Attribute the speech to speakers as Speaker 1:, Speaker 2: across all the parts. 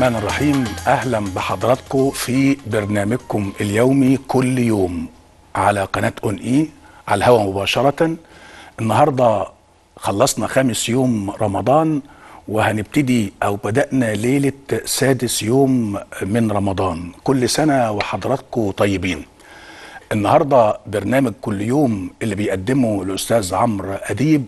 Speaker 1: الرحمن الرحيم اهلا بحضراتكم في برنامجكم اليومي كل يوم على قناه اون اي على الهواء مباشره النهارده خلصنا خامس يوم رمضان وهنبتدي او بدانا ليله سادس يوم من رمضان كل سنه وحضراتكم طيبين النهارده برنامج كل يوم اللي بيقدمه الاستاذ عمرو اديب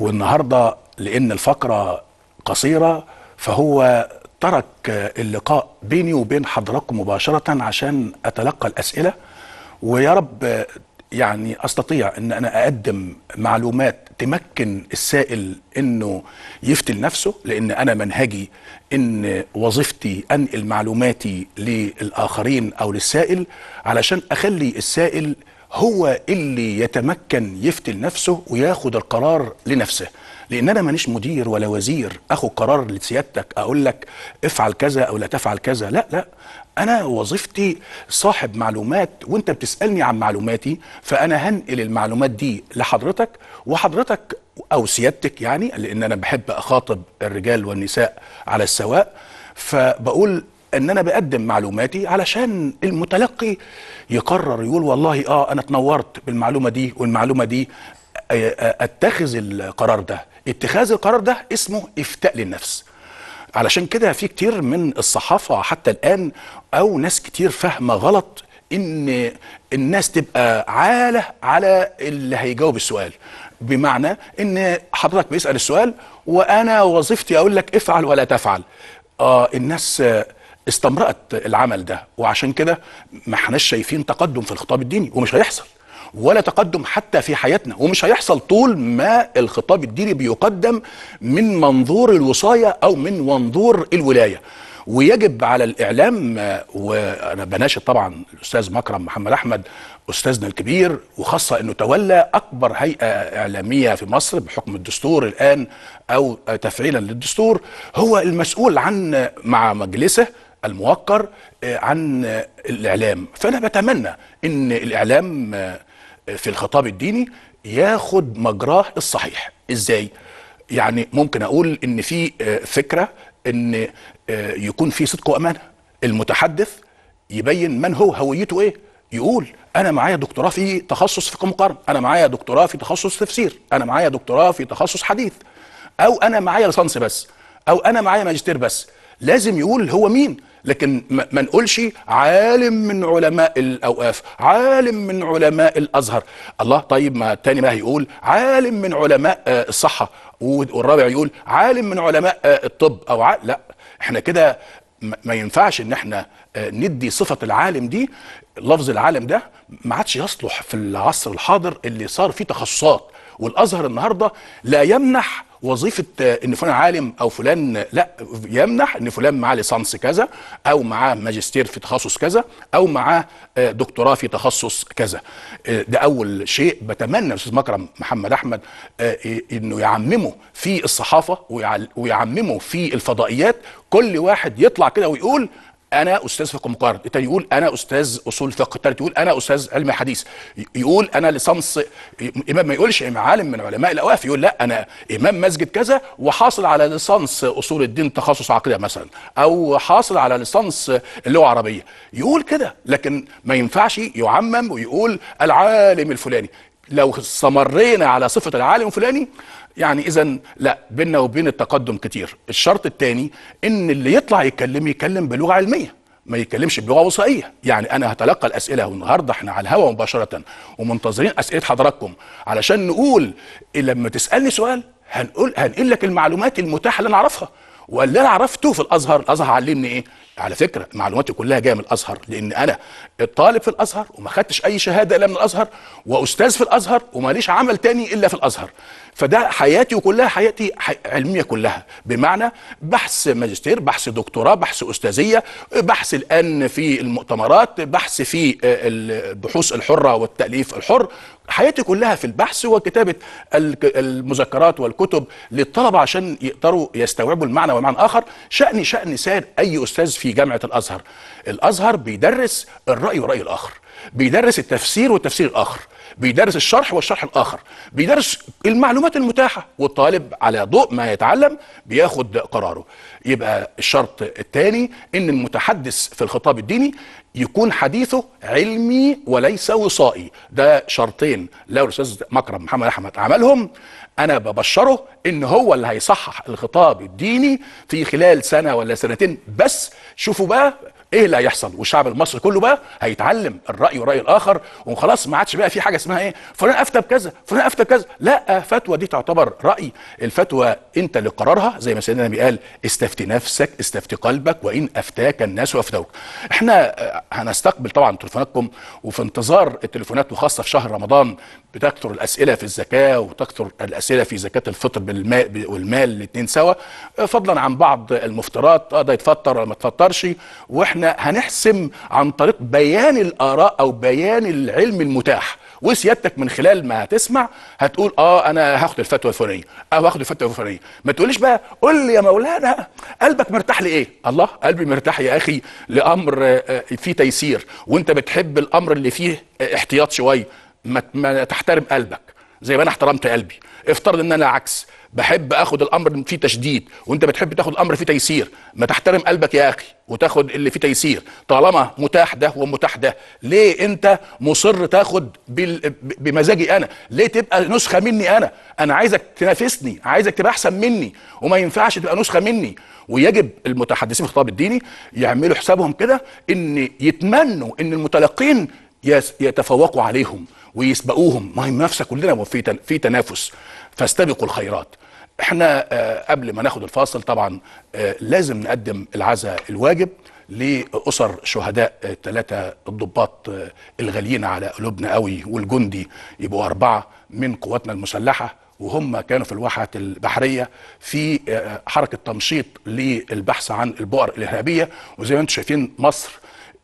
Speaker 1: والنهارده لان الفقره قصيره فهو ترك اللقاء بيني وبين حضراتكم مباشرة عشان أتلقى الأسئلة ويا رب يعني أستطيع أن أنا أقدم معلومات تمكن السائل أنه يفتي لنفسه لأن أنا منهجي أن وظيفتي أنقل معلوماتي للآخرين أو للسائل علشان أخلي السائل هو اللي يتمكن يفتي لنفسه وياخد القرار لنفسه لان انا مانيش مدير ولا وزير اخد قرار لسيادتك اقول لك افعل كذا او لا تفعل كذا لا لا انا وظيفتي صاحب معلومات وانت بتسالني عن معلوماتي فانا هنقل المعلومات دي لحضرتك وحضرتك او سيادتك يعني لان انا بحب اخاطب الرجال والنساء على السواء فبقول ان انا بقدم معلوماتي علشان المتلقي يقرر يقول والله اه انا اتنورت بالمعلومه دي والمعلومه دي اتخذ القرار ده اتخاذ القرار ده اسمه افتاء للنفس علشان كده في كتير من الصحافة حتى الآن أو ناس كتير فاهمة غلط إن الناس تبقى عالة على اللي هيجاوب السؤال بمعنى إن حضرتك بيسأل السؤال وأنا وظيفتي أقول لك افعل ولا تفعل آه الناس استمرأت العمل ده وعشان كده ما احناش شايفين تقدم في الخطاب الديني ومش هيحصل ولا تقدم حتى في حياتنا ومش هيحصل طول ما الخطاب الديني بيقدم من منظور الوصاية أو من منظور الولاية ويجب على الإعلام وأنا بناشد طبعا الأستاذ مكرم محمد أحمد أستاذنا الكبير وخاصة أنه تولى أكبر هيئة إعلامية في مصر بحكم الدستور الآن أو تفعيلا للدستور هو المسؤول عن مع مجلسه الموقر آه، عن الإعلام فأنا بتمنى أن الإعلام آه، في الخطاب الديني ياخد مجراه الصحيح ازاي يعني ممكن اقول ان في آه، فكره ان آه، يكون في صدق وامانه المتحدث يبين من هو هويته ايه يقول انا معايا دكتوراه في تخصص فقه مقارن انا معايا دكتوراه في تخصص تفسير انا معايا دكتوراه في تخصص حديث او انا معايا ليسانس بس او انا معايا ماجستير بس لازم يقول هو مين لكن ما نقولش عالم من علماء الاوقاف عالم من علماء الازهر الله طيب ما التاني ما هيقول عالم من علماء آه، الصحه والرابع يقول عالم من علماء آه، الطب او لا احنا كده ما ينفعش ان احنا آه، ندي صفه العالم دي لفظ العالم ده ما عادش يصلح في العصر الحاضر اللي صار فيه تخصصات والازهر النهارده لا يمنح وظيفه آه، ان فلان عالم او فلان آه، لا يمنح ان فلان معاه ليسانس كذا او معاه ماجستير في تخصص كذا او معاه آه، دكتوراه في تخصص كذا ده اول شيء بتمنى استاذ مكرم محمد احمد انه يعممه في الصحافه ويعممه في الفضائيات كل واحد يطلع كده ويقول انا استاذ فقه مقارن التاني يقول انا استاذ اصول فقه التالت يقول انا استاذ علم حديث يقول انا لصمص امام ما يقولش عالم من علماء الاوقاف يقول لا انا امام مسجد كذا وحاصل على ليسانس اصول الدين تخصص عقيده مثلا او حاصل على ليسانس اللغه العربيه يقول كده لكن ما ينفعش يعمم ويقول العالم الفلاني لو استمرينا على صفه العالم الفلاني يعني اذا لا بيننا وبين التقدم كتير الشرط الثاني ان اللي يطلع يتكلم يتكلم بلغه علميه ما يتكلمش بلغه وصائيه يعني انا هتلقى الاسئله والنهارده احنا على الهواء مباشره ومنتظرين اسئله حضراتكم علشان نقول إيه، لما تسالني سؤال هنقول هنقول لك المعلومات المتاحه اللي انا اعرفها واللي انا عرفته في الازهر الازهر علمني ايه على فكره معلوماتي كلها جايه من الازهر لان انا الطالب في الازهر وما خدتش اي شهاده الا من الازهر واستاذ في الازهر وماليش عمل تاني الا في الازهر فده حياتي وكلها حياتي علميه كلها بمعنى بحث ماجستير بحث دكتوراه بحث استاذيه بحث الان في المؤتمرات بحث في آه، البحوث الحره والتاليف الحر حياتي كلها في البحث وكتابه المذكرات والكتب للطلبه عشان يقدروا يستوعبوا المعنى ومعنى اخر شاني شان سائر اي استاذ في جامعه الازهر الازهر بيدرس الراي وراي الاخر بيدرس التفسير والتفسير الاخر بيدرس الشرح والشرح الاخر بيدرس المعلومات المتاحه والطالب على ضوء ما يتعلم بياخد قراره يبقى الشرط الثاني ان المتحدث في الخطاب الديني يكون حديثه علمي وليس وصائي ده شرطين لو الاستاذ مكرم محمد احمد عملهم انا ببشره ان هو اللي هيصحح الخطاب الديني في خلال سنه ولا سنتين بس شوفوا بقى ايه اللي هيحصل والشعب المصري كله بقى هيتعلم الراي وراي الاخر وخلاص ما عادش بقى في حاجه اسمها ايه فلان افتى بكذا فلان افتى بكذا لا فتوى دي تعتبر راي الفتوى انت اللي قرارها زي ما سيدنا النبي قال استفتي نفسك استفتي قلبك وان افتاك الناس وافتوك احنا آه، هنستقبل طبعا تليفوناتكم وفي انتظار التليفونات وخاصه في شهر رمضان بتكثر الاسئله في الزكاه وتكثر الاسئله في زكاه الفطر بالماء والمال الاثنين سوا آه، فضلا عن بعض المفترات اه ده يتفطر ولا ما يتفطرش واحنا هنحسم عن طريق بيان الاراء او بيان العلم المتاح وسيادتك من خلال ما هتسمع هتقول اه انا هاخد الفتوى الفلانيه او هاخد الفتوى الفلانيه ما تقوليش بقى قول لي يا مولانا قلبك مرتاح لايه الله قلبي مرتاح يا اخي لامر آه، آه، فيه تيسير وانت بتحب الامر اللي فيه آه، احتياط شويه ما تحترم قلبك زي ما انا احترمت قلبي افترض ان انا عكس بحب اخد الامر فيه تشديد وانت بتحب تاخد الامر فيه تيسير ما تحترم قلبك يا اخي وتاخد اللي فيه تيسير طالما متاح ده ومتاح ده ليه انت مصر تاخد بمزاجي انا ليه تبقى نسخه مني انا انا عايزك تنافسني عايزك تبقى احسن مني وما ينفعش تبقى نسخه مني ويجب المتحدثين في الخطاب الديني يعملوا حسابهم كده ان يتمنوا ان المتلقين يتفوقوا عليهم ويسبقوهم ما هي منافسه كلنا في في تنافس فاستبقوا الخيرات احنا آه، قبل ما ناخد الفاصل طبعا آه، لازم نقدم العزاء الواجب لأسر شهداء الثلاثة آه، الضباط الغاليين على قلوبنا قوي والجندي يبقوا أربعة من قواتنا المسلحة وهم كانوا في الواحة البحرية في حركة تنشيط للبحث عن البؤر الإرهابية وزي ما انتم شايفين مصر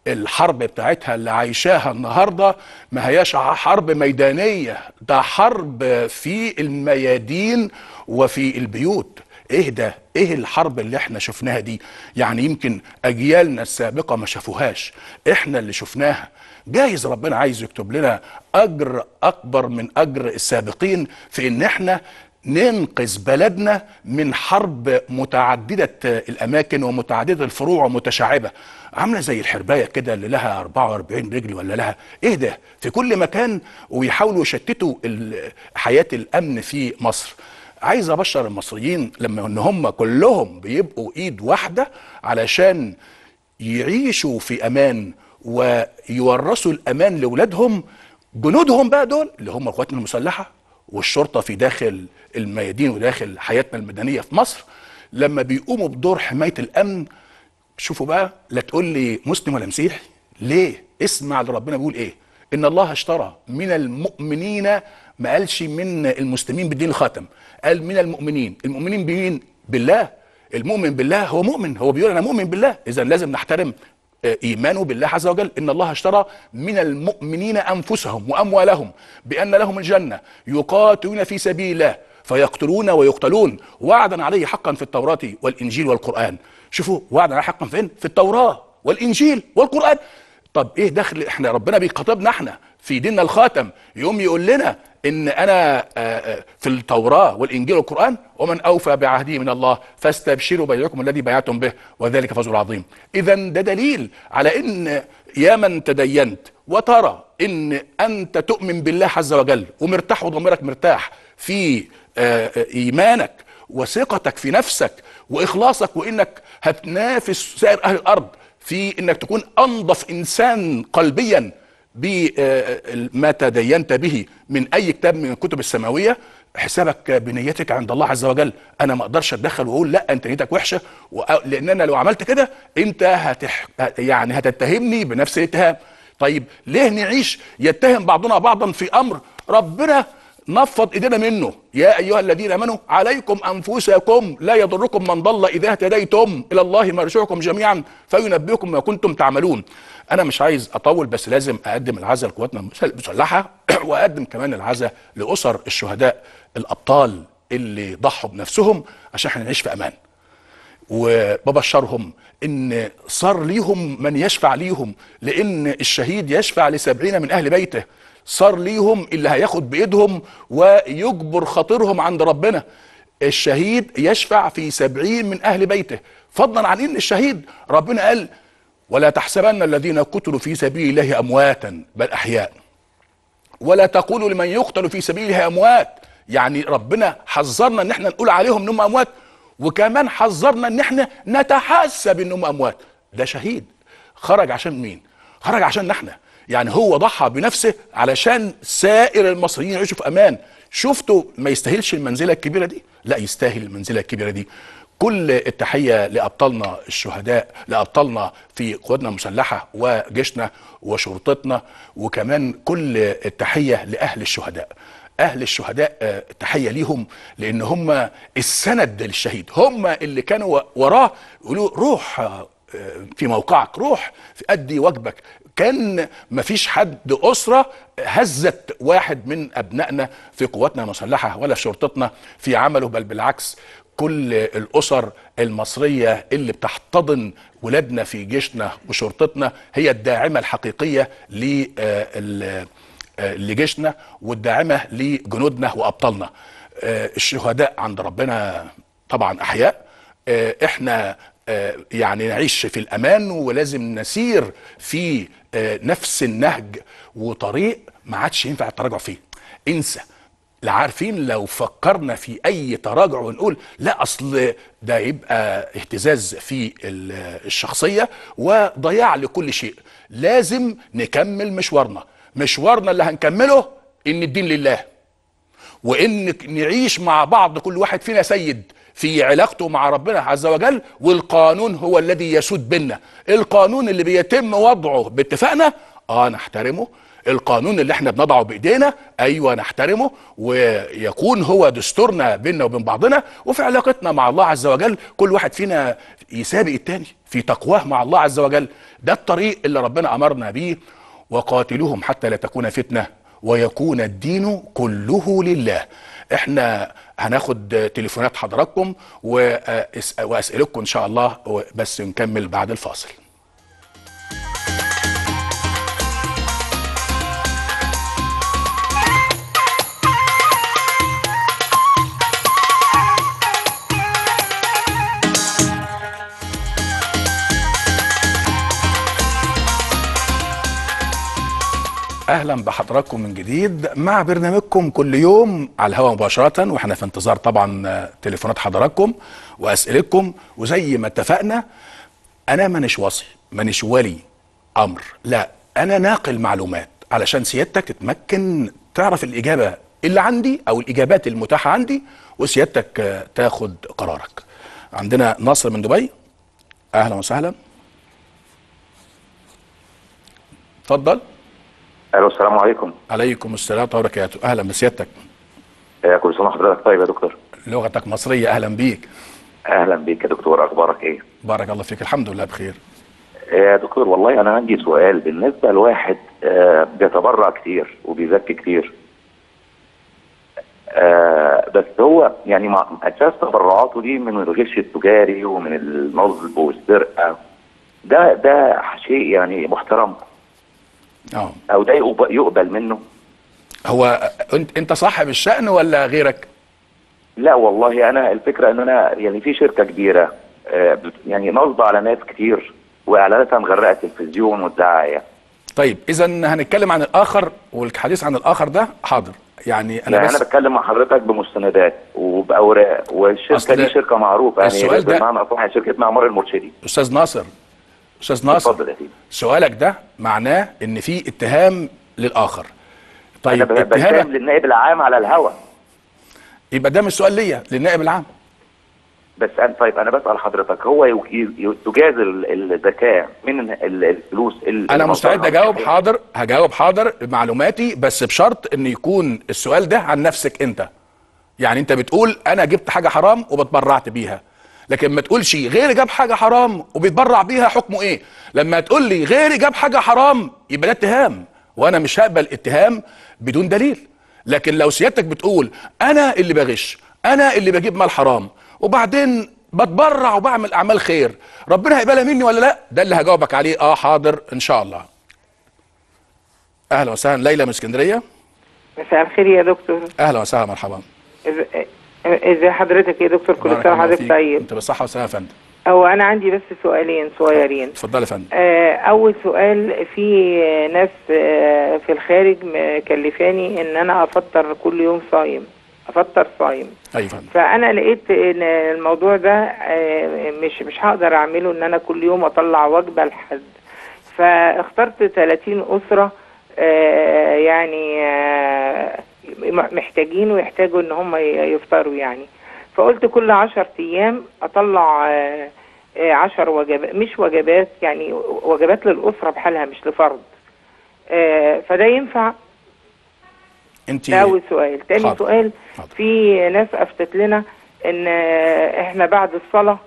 Speaker 1: الحرب بتاعتها اللي عايشاها النهارده ما هياش حرب ميدانيه ده حرب في الميادين وفي البيوت ايه ده ايه الحرب اللي احنا شفناها دي يعني يمكن اجيالنا السابقه ما شافوهاش احنا اللي شفناها جايز ربنا عايز يكتب لنا اجر اكبر من اجر السابقين في ان احنا ننقذ بلدنا من حرب متعددة الأماكن ومتعددة الفروع ومتشعبة عاملة زي الحرباية كده اللي لها 44 رجل ولا لها إيه ده في كل مكان ويحاولوا يشتتوا حياة الأمن في مصر عايز أبشر المصريين لما إن هم كلهم بيبقوا إيد واحدة علشان يعيشوا في أمان ويورثوا الأمان لأولادهم جنودهم بقى دول اللي هم القوات المسلحة والشرطة في داخل الميادين وداخل حياتنا المدنيه في مصر لما بيقوموا بدور حمايه الامن شوفوا بقى لا تقول لي مسلم ولا مسيحي ليه اسمع لربنا بيقول ايه ان الله اشترى من المؤمنين ما قالش من المسلمين بالدين الخاتم قال من المؤمنين المؤمنين بمين بالله المؤمن بالله هو مؤمن هو بيقول انا مؤمن بالله اذا لازم نحترم آه، ايمانه بالله عز وجل ان الله اشترى من المؤمنين انفسهم واموالهم بان لهم الجنه يقاتلون في سبيل الله فيقتلون ويقتلون وعدا عليه حقا في التوراة والإنجيل والقرآن شوفوا وعدا عليه حقا فين في التوراة والإنجيل والقرآن طب ايه دخل احنا ربنا بيخاطبنا احنا في ديننا الخاتم يوم يقول لنا ان انا آه، آه، في التوراه والانجيل والقران ومن اوفى بعهده من الله فاستبشروا بيعكم الذي بايعتم به وذلك فوز عظيم اذا ده دليل على ان يا من تدينت وترى ان انت تؤمن بالله عز وجل ومرتاح وضميرك مرتاح في آه، آه، ايمانك وثقتك في نفسك واخلاصك وانك هتنافس سائر اهل الارض في انك تكون انظف انسان قلبيا بما آه، تدينت به من اي كتاب من الكتب السماويه حسابك بنيتك عند الله عز وجل انا ما اقدرش اتدخل واقول لا انت نيتك وحشه لان انا لو عملت كده انت هتح... يعني هتتهمني بنفس الاتهام طيب ليه نعيش يتهم بعضنا بعضا في امر ربنا نفض ايدينا منه يا ايها الذين امنوا عليكم انفسكم لا يضركم من ضل اذا اهتديتم الى الله مرجعكم جميعا فينبئكم ما كنتم تعملون انا مش عايز اطول بس لازم اقدم العزاء لقواتنا المسلحه واقدم كمان العزاء لاسر الشهداء الابطال اللي ضحوا بنفسهم عشان احنا نعيش في امان وببشرهم ان صار ليهم من يشفع ليهم لان الشهيد يشفع لسبعين من اهل بيته صار ليهم اللي هياخد بايدهم ويجبر خاطرهم عند ربنا الشهيد يشفع في سبعين من أهل بيته فضلا عن إن الشهيد ربنا قال ولا تحسبن الذين قتلوا في سبيل الله أمواتا بل أحياء ولا تقولوا لمن يقتل في سبيل الله أموات يعني ربنا حذرنا ان احنا نقول عليهم انهم اموات وكمان حذرنا ان احنا نتحسب انهم اموات ده شهيد خرج عشان مين خرج عشان احنا يعني هو ضحى بنفسه علشان سائر المصريين يعيشوا في امان شفتوا ما يستاهلش المنزله الكبيره دي لا يستاهل المنزله الكبيره دي كل التحيه لابطالنا الشهداء لابطالنا في قواتنا المسلحه وجيشنا وشرطتنا وكمان كل التحيه لاهل الشهداء اهل الشهداء آه، تحيه ليهم لان هم السند للشهيد هم اللي كانوا وراه يقولوا روح آه، في موقعك روح ادي واجبك كان مفيش حد أسرة هزت واحد من أبنائنا في قواتنا المسلحة ولا في شرطتنا في عمله بل بالعكس كل الأسر المصرية اللي بتحتضن ولادنا في جيشنا وشرطتنا هي الداعمة الحقيقية آه، آه، لجيشنا والداعمة لجنودنا وأبطالنا آه، الشهداء عند ربنا طبعا أحياء احنا آه، يعني نعيش في الامان ولازم نسير في آه، نفس النهج وطريق ما عادش ينفع التراجع فيه انسى لا عارفين لو فكرنا في اي تراجع ونقول لا اصل ده يبقى اهتزاز في الشخصيه وضياع لكل شيء لازم نكمل مشوارنا مشوارنا اللي هنكمله ان الدين لله وان نعيش مع بعض كل واحد فينا سيد في علاقته مع ربنا عز وجل والقانون هو الذي يسود بيننا القانون اللي بيتم وضعه باتفاقنا اه نحترمه القانون اللي احنا بنضعه بايدينا ايوه نحترمه ويكون هو دستورنا بيننا وبين بعضنا وفي علاقتنا مع الله عز وجل كل واحد فينا يسابق التاني في تقواه مع الله عز وجل ده الطريق اللي ربنا امرنا بيه وقاتلوهم حتى لا تكون فتنه ويكون الدين كله لله احنا هناخد تليفونات حضراتكم آه، واسالكم ان شاء الله بس نكمل بعد الفاصل اهلا بحضراتكم من جديد مع برنامجكم كل يوم على الهواء مباشره واحنا في انتظار طبعا تليفونات حضراتكم واسئلتكم وزي ما اتفقنا انا مانيش وصي مانيش ولي امر لا انا ناقل معلومات علشان سيادتك تتمكن تعرف الاجابه اللي عندي او الاجابات المتاحه عندي وسيادتك تاخد قرارك عندنا ناصر من دبي اهلا وسهلا اتفضل الو السلام عليكم عليكم السلام ورحمه الله وبركاته اهلا بسيادتك كل سنه وحضرتك طيب يا دكتور لغتك مصريه اهلا بيك اهلا بيك يا دكتور اخبارك ايه بارك الله فيك الحمد لله بخير يا
Speaker 2: دكتور والله انا عندي سؤال بالنسبه لواحد آه، بيتبرع كتير وبيزكي كتير آه بس هو يعني مع اساس تبرعاته دي من الغش التجاري ومن النصب والسرقه ده ده شيء يعني محترم اه او ده يقبل منه
Speaker 1: هو انت صاحب الشأن ولا غيرك لا والله انا الفكرة ان
Speaker 2: انا يعني في شركة كبيرة آه، يعني نصب على ناس كتير واعلاناتها مغرقة التلفزيون والدعاية
Speaker 1: طيب اذا هنتكلم عن الاخر والحديث عن الاخر ده حاضر يعني انا يعني بس انا
Speaker 2: بتكلم مع حضرتك بمستندات وباوراق والشركه دي شركه معروفه يعني بالمعنى اصح شركه معمار المرشدي
Speaker 1: استاذ ناصر استاذ ناصر اتفضل يا سيدي سؤالك ده معناه ان في اتهام للاخر طيب انا اتهام للنائب العام على الهوى يبقى ده مش سؤال ليا للنائب العام
Speaker 2: بس انا طيب انا بسال حضرتك هو تجاز الذكاء من الفلوس انا مستعد اجاوب
Speaker 1: حاضر هجاوب حاضر معلوماتي بس بشرط ان يكون السؤال ده عن نفسك انت يعني انت بتقول انا جبت حاجه حرام وبتبرعت بيها لكن ما تقولش غيري جاب حاجه حرام وبيتبرع بيها حكمه ايه لما تقول لي غيري جاب حاجه حرام يبقى ده اتهام وانا مش هقبل اتهام بدون دليل لكن لو سيادتك بتقول انا اللي بغش انا اللي بجيب مال حرام وبعدين بتبرع وبعمل اعمال خير ربنا هيقبلها مني ولا لا ده اللي هجاوبك عليه اه حاضر ان شاء الله اهلا وسهلا ليلى من اسكندريه
Speaker 3: مساء الخير يا دكتور
Speaker 1: اهلا وسهلا مرحبا
Speaker 3: ازي حضرتك يا دكتور كل سنه وحضرتك طيب انت بالصحه والسلامه يا فندم هو انا عندي بس سؤالين صغيرين اتفضلي يا فندم آه، اول سؤال في ناس آه، في الخارج مكلفاني ان انا افطر كل يوم صايم افطر صايم ايوه فانا لقيت ان الموضوع ده آه، مش مش هقدر اعمله ان انا كل يوم اطلع وجبه لحد فاخترت 30 اسره يعني محتاجين ويحتاجوا ان هم يفطروا يعني فقلت كل عشر ايام اطلع آه، آه، عشر وجبات مش وجبات يعني وجبات للاسره بحالها مش لفرد آه، فده ينفع انت ده اول سؤال تاني حاضر. سؤال حاضر. في ناس افتت لنا ان احنا بعد الصلاه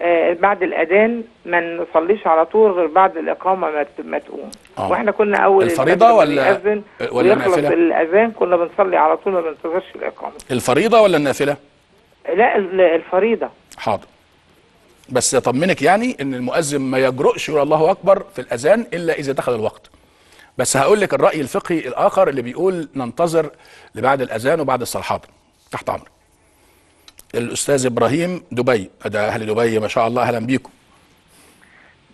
Speaker 3: آه، بعد الاذان ما نصليش على طول غير بعد الاقامه ما تقوم آه. واحنا كنا اول الفريضه ولا الأذن ولا النافله الاذان كنا بنصلي على طول ما بننتظرش الاقامه
Speaker 1: الفريضه ولا النافله
Speaker 3: لا الفريضه
Speaker 1: حاضر بس يطمنك يعني ان المؤذن ما يجرؤش يقول الله اكبر في الاذان الا اذا دخل الوقت بس هقول لك الراي الفقهي الاخر اللي بيقول ننتظر لبعد الاذان وبعد الصلحات تحت امرك الاستاذ ابراهيم دبي ده اهل دبي ما شاء الله اهلا بيكم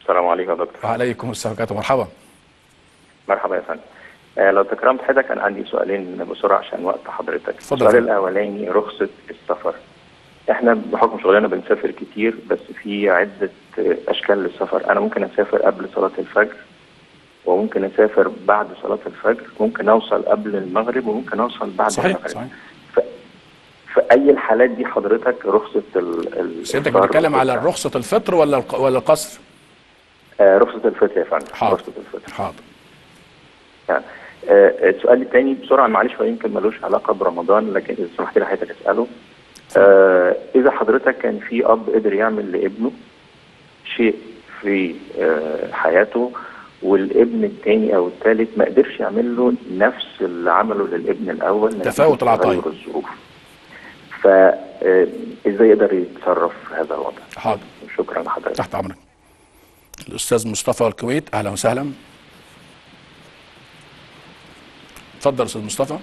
Speaker 1: السلام عليكم يا دكتور وعليكم السلام ورحمه مرحبا
Speaker 2: مرحبا يا فندم آه لو تكرمت حضرتك انا عندي سؤالين بسرعه عشان وقت حضرتك السؤال الاولاني رخصه السفر احنا بحكم شغلنا بنسافر كتير بس في عده اشكال للسفر انا ممكن اسافر قبل صلاه الفجر وممكن اسافر بعد صلاه الفجر ممكن اوصل قبل المغرب وممكن اوصل بعد صحيح المغرب صحيح. في اي الحالات دي حضرتك رخصه ال سيادتك بتتكلم
Speaker 1: على رخصه الفطر ولا ولا القصر؟ آه رخصه الفطر
Speaker 2: يا فندم حاضر رخصه الفطر حاضر يعني آه السؤال الثاني بسرعه معلش هو يمكن ملوش علاقه برمضان لكن اذا سمحت لي حضرتك اساله آه اذا حضرتك كان في اب قدر يعمل لابنه شيء في آه حياته والابن الثاني او الثالث ما قدرش يعمل له نفس اللي عمله للابن
Speaker 1: الاول تفاوت العطايا
Speaker 2: الظروف فازاي يقدر يتصرف
Speaker 1: في هذا الوضع حاضر شكرا لحضرتك تحت عمرك الاستاذ مصطفى الكويت اهلا وسهلا اتفضل استاذ مصطفى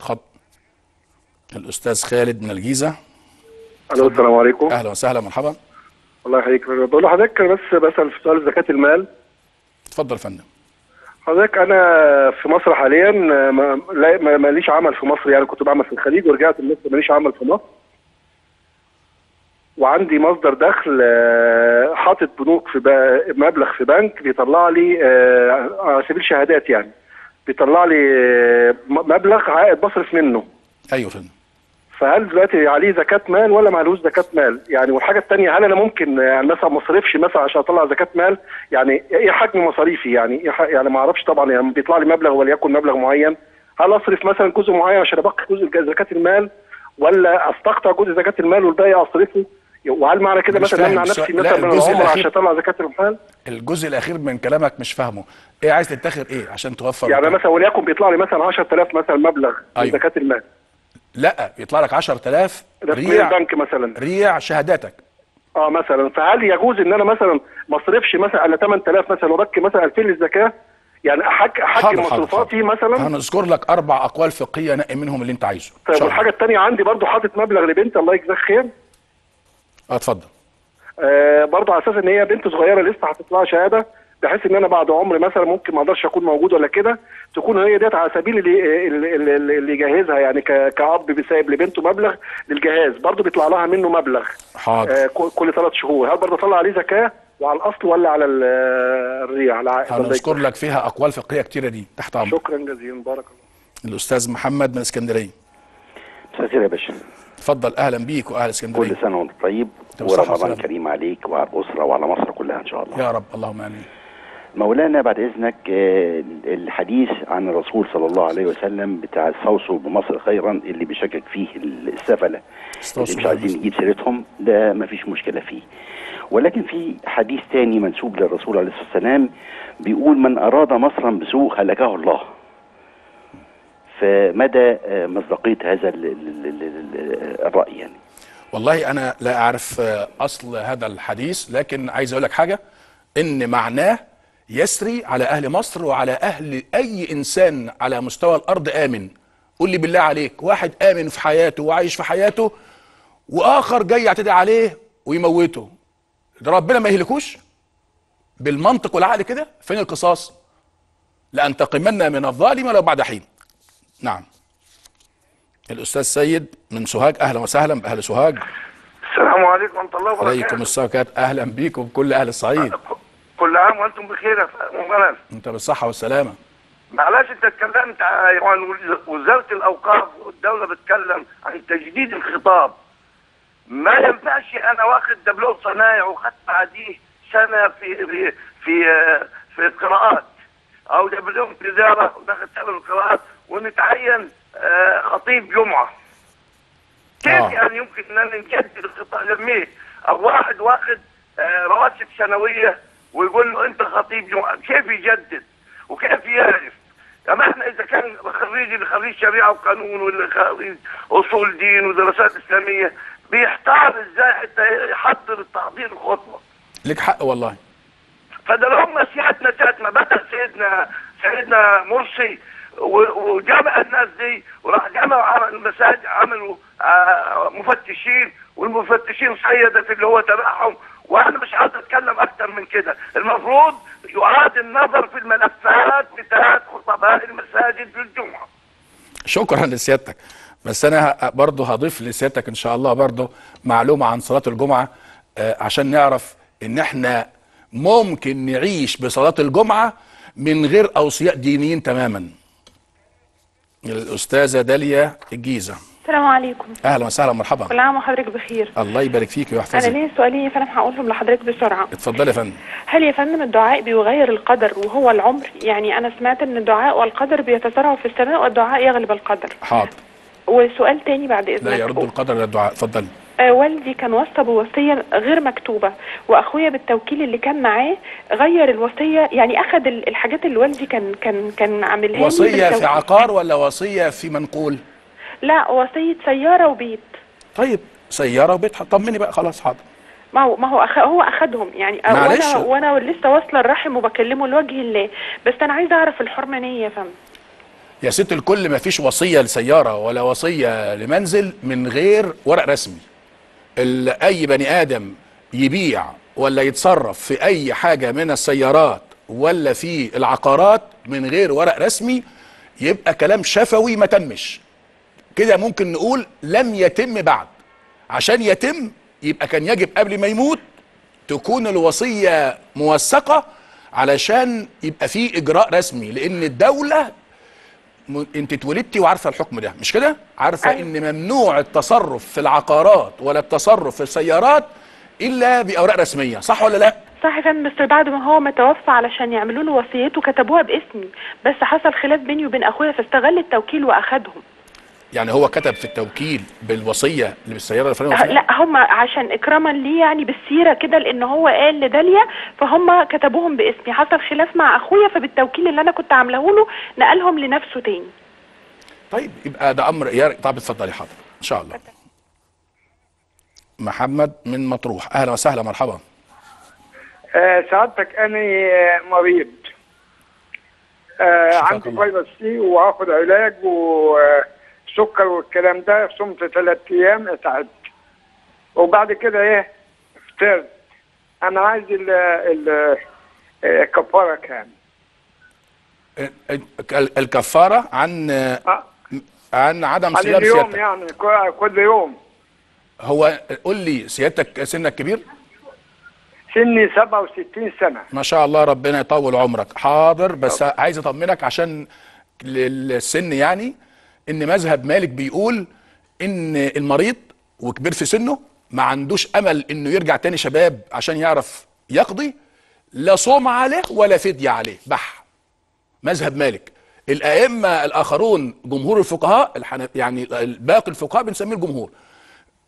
Speaker 1: خط الاستاذ خالد من الجيزه الو السلام عليكم اهلا وسهلا مرحبا
Speaker 4: الله يحييك بقول
Speaker 1: لحضرتك بس بسال في سؤال زكاه المال اتفضل يا فندم
Speaker 4: حضرتك انا في مصر حاليا ماليش عمل في مصر يعني كنت بعمل في الخليج ورجعت لمصر ماليش عمل في مصر وعندي مصدر دخل آه، حاطط بنوك في مبلغ في بنك بيطلع لي آه، على سبيل شهادات يعني بيطلع لي آه، مبلغ عائد بصرف منه ايوه فهمت فهل دلوقتي عليه زكاه مال ولا معلوش زكاه مال؟ يعني والحاجه الثانيه هل انا ممكن يعني مثلا ما اصرفش مثلا عشان اطلع زكاه مال؟ يعني ايه حجم مصاريفي؟ يعني إيه يعني ما اعرفش طبعا يعني بيطلع لي مبلغ وليكن مبلغ معين هل اصرف مثلا جزء معين عشان ابقي جزء زكاه المال ولا استقطع جزء زكاه المال والباقي اصرفه؟ وهل معنى كده مثلا امنع نفسي مثلا من العمر عشان
Speaker 1: اطلع زكاه المال؟ الجزء الاخير من كلامك مش فاهمه، ايه عايز تتاخر ايه عشان توفر؟ يعني
Speaker 4: مثلا وليكن بيطلع لي مثلا 10000 مثلا مبلغ أيوه. زكاه المال لا يطلع
Speaker 1: لك 10000 ريع بنك مثلا ريع شهاداتك
Speaker 4: اه مثلا فهل يجوز ان انا مثلا ما اصرفش مثلا على 8000 مثلا وبكي مثلا 2000 للزكاه يعني احك احك مصروفاتي مثلا
Speaker 1: هنذكر لك اربع اقوال فقهيه نقي منهم اللي انت عايزه طيب والحاجه
Speaker 4: الثانيه عندي برضو حاطط مبلغ لبنت الله يجزاك خير آه، اتفضل آه برضو على اساس ان هي بنت صغيره لسه هتطلع شهاده بحيث ان انا بعد عمر مثلا ممكن ما اقدرش اكون موجود ولا كده تكون هي ديت على سبيل اللي اللي, يجهزها يعني كاب بيسايب لبنته مبلغ للجهاز برضه بيطلع لها منه مبلغ حاضر آه كل ثلاث شهور هل برضه اطلع عليه زكاه وعلى الاصل ولا على الريع على هنذكر
Speaker 1: لك فيها اقوال فقهيه كتيره دي تحت امرك شكرا
Speaker 4: جزيلا بارك
Speaker 1: الله الاستاذ محمد من اسكندريه مساء الخير يا باشا اتفضل اهلا بيك واهل اسكندريه كل سنه وانت طيب, طيب، ورمضان
Speaker 2: كريم عليك وعلى الاسره وعلى مصر كلها ان شاء الله
Speaker 1: يا رب اللهم امين
Speaker 2: مولانا بعد اذنك آه، الحديث عن الرسول صلى الله عليه وسلم بتاع استوصوا بمصر خيرا اللي بيشكك فيه السفله اللي مش عايزين نجيب سيرتهم ده ما فيش مشكله فيه ولكن في حديث ثاني منسوب للرسول عليه الصلاه والسلام بيقول من اراد مصرا بسوء هلكه الله فمدى آه، مصداقيه هذا الراي يعني
Speaker 1: والله انا لا اعرف آه، اصل هذا الحديث لكن عايز اقول لك حاجه ان معناه يسري على أهل مصر وعلى أهل أي إنسان على مستوى الأرض آمن قول لي بالله عليك واحد آمن في حياته وعايش في حياته وآخر جاي يعتدي عليه ويموته ده ربنا ما يهلكوش بالمنطق والعقل كده فين القصاص لأنتقمن من الظالم لو بعد حين نعم الأستاذ سيد من سوهاج أهلا وسهلا بأهل سوهاج
Speaker 5: السلام عليكم ورحمة الله
Speaker 1: وبركاته وعليكم السلام أهلا بيكم بكل أهل الصعيد أه،
Speaker 5: كل عام وانتم بخير يا
Speaker 1: انت بالصحه والسلامه
Speaker 5: معلش انت اتكلمت عن وزاره الاوقاف والدوله بتتكلم عن تجديد الخطاب ما ينفعش انا واخد دبلوم صنايع وخدت بعديه سنه في في في, آه، في قراءات او دبلوم تجاره وداخل سنه القراءات ونتعين آه، خطيب جمعه كيف آه. يعني يمكن ان نجدد الخطاب لميه او واحد واخد آه، رواتب سنويه ويقول له انت خطيب كيف يجدد وكيف يعرف اما احنا اذا كان خريج اللي خريج شريعه وقانون واللي خريج اصول دين ودراسات اسلاميه بيحتار ازاي حتى يحضر التحضير الخطبه
Speaker 1: لك حق والله
Speaker 5: فده هم سيادتنا ساعه ما بدا سيدنا سيدنا مرسي وجمع الناس دي وراح جمع المساجد عملوا آه، مفتشين والمفتشين صيدت اللي هو تبعهم وانا مش عايز اتكلم اكتر من كده المفروض يعاد النظر في الملفات بتاعت خطباء المساجد في الجمعه
Speaker 1: شكرا لسيادتك بس انا برضه هضيف لسيادتك ان شاء الله برضه معلومه عن صلاه الجمعه آه، عشان نعرف ان احنا ممكن نعيش بصلاه الجمعه من غير اوصياء دينيين تماما الاستاذه داليا الجيزه
Speaker 6: السلام عليكم اهلا
Speaker 1: وسهلا مرحبا كل
Speaker 6: عام وحضرتك بخير
Speaker 1: الله يبارك فيك ويحفظك انا
Speaker 6: ليا سؤالين يا فندم هقولهم لحضرتك بسرعه
Speaker 1: اتفضلي يا فندم
Speaker 6: هل يا فندم الدعاء بيغير القدر وهو العمر يعني انا سمعت ان الدعاء والقدر بيتسارعوا في السماء والدعاء يغلب القدر حاضر وسؤال تاني بعد اذنك لا يرد
Speaker 1: القدر لا الدعاء اتفضلي
Speaker 6: آه، والدي كان وصى بوصيه غير مكتوبه واخويا بالتوكيل اللي كان معاه غير الوصيه يعني اخذ الحاجات اللي والدي كان كان كان عاملها وصيه في
Speaker 1: عقار ولا وصيه في منقول؟
Speaker 6: لا هو سيد سياره وبيت
Speaker 1: طيب سياره وبيت طمني بقى خلاص حاضر
Speaker 6: ما هو ما هو أخ... هو اخدهم يعني معلش وانا وانا لسه واصله الرحم وبكلمه لوجه الله بس انا عايز اعرف الحرمانيه يا فندم
Speaker 1: يا ست الكل ما فيش وصيه لسياره ولا وصيه لمنزل من غير ورق رسمي اي بني ادم يبيع ولا يتصرف في اي حاجه من السيارات ولا في العقارات من غير ورق رسمي يبقى كلام شفوي ما تمش كده ممكن نقول لم يتم بعد عشان يتم يبقى كان يجب قبل ما يموت تكون الوصية موثقة علشان يبقى في إجراء رسمي لأن الدولة أنت اتولدتي وعارفة الحكم ده مش كده؟ عارفة أيوة. إن ممنوع التصرف في العقارات ولا التصرف في السيارات إلا بأوراق رسمية صح ولا لأ؟
Speaker 6: صح كان مستر بعد ما هو ما توفى علشان يعملوا له وصيته كتبوها باسمي بس حصل خلاف بيني وبين اخويا فاستغل التوكيل واخدهم
Speaker 1: يعني هو كتب في التوكيل بالوصيه اللي بالسياره الفلانيه لا
Speaker 6: هم عشان اكراما ليه يعني بالسيره كده لان هو قال لداليا فهم كتبوهم باسمي حصل خلاف مع اخويا فبالتوكيل اللي انا كنت عاملاه له نقلهم لنفسه تاني
Speaker 1: طيب يبقى ده امر يا طب اتفضلي حاضر ان شاء الله محمد من مطروح اهلا وسهلا مرحبا
Speaker 4: آه، سعادتك انا آه، مريض آه، عندي فيروس سي واخد علاج و السكر والكلام ده صمت ثلاث ايام اتعبت وبعد كده ايه افطرت انا عايز ال ال الكفاره كام
Speaker 1: الكفاره عن آه. عن عدم عن صيام اليوم سيادتك. يعني كل يوم هو قول لي سيادتك سنك كبير سني 67 سنه ما شاء الله ربنا يطول عمرك حاضر بس طب. عايز اطمنك عشان للسن يعني ان مذهب مالك بيقول ان المريض وكبير في سنه ما عندوش امل انه يرجع تاني شباب عشان يعرف يقضي لا صوم عليه ولا فدية عليه بح مذهب مالك الائمه الاخرون جمهور الفقهاء يعني باقي الفقهاء بنسميه الجمهور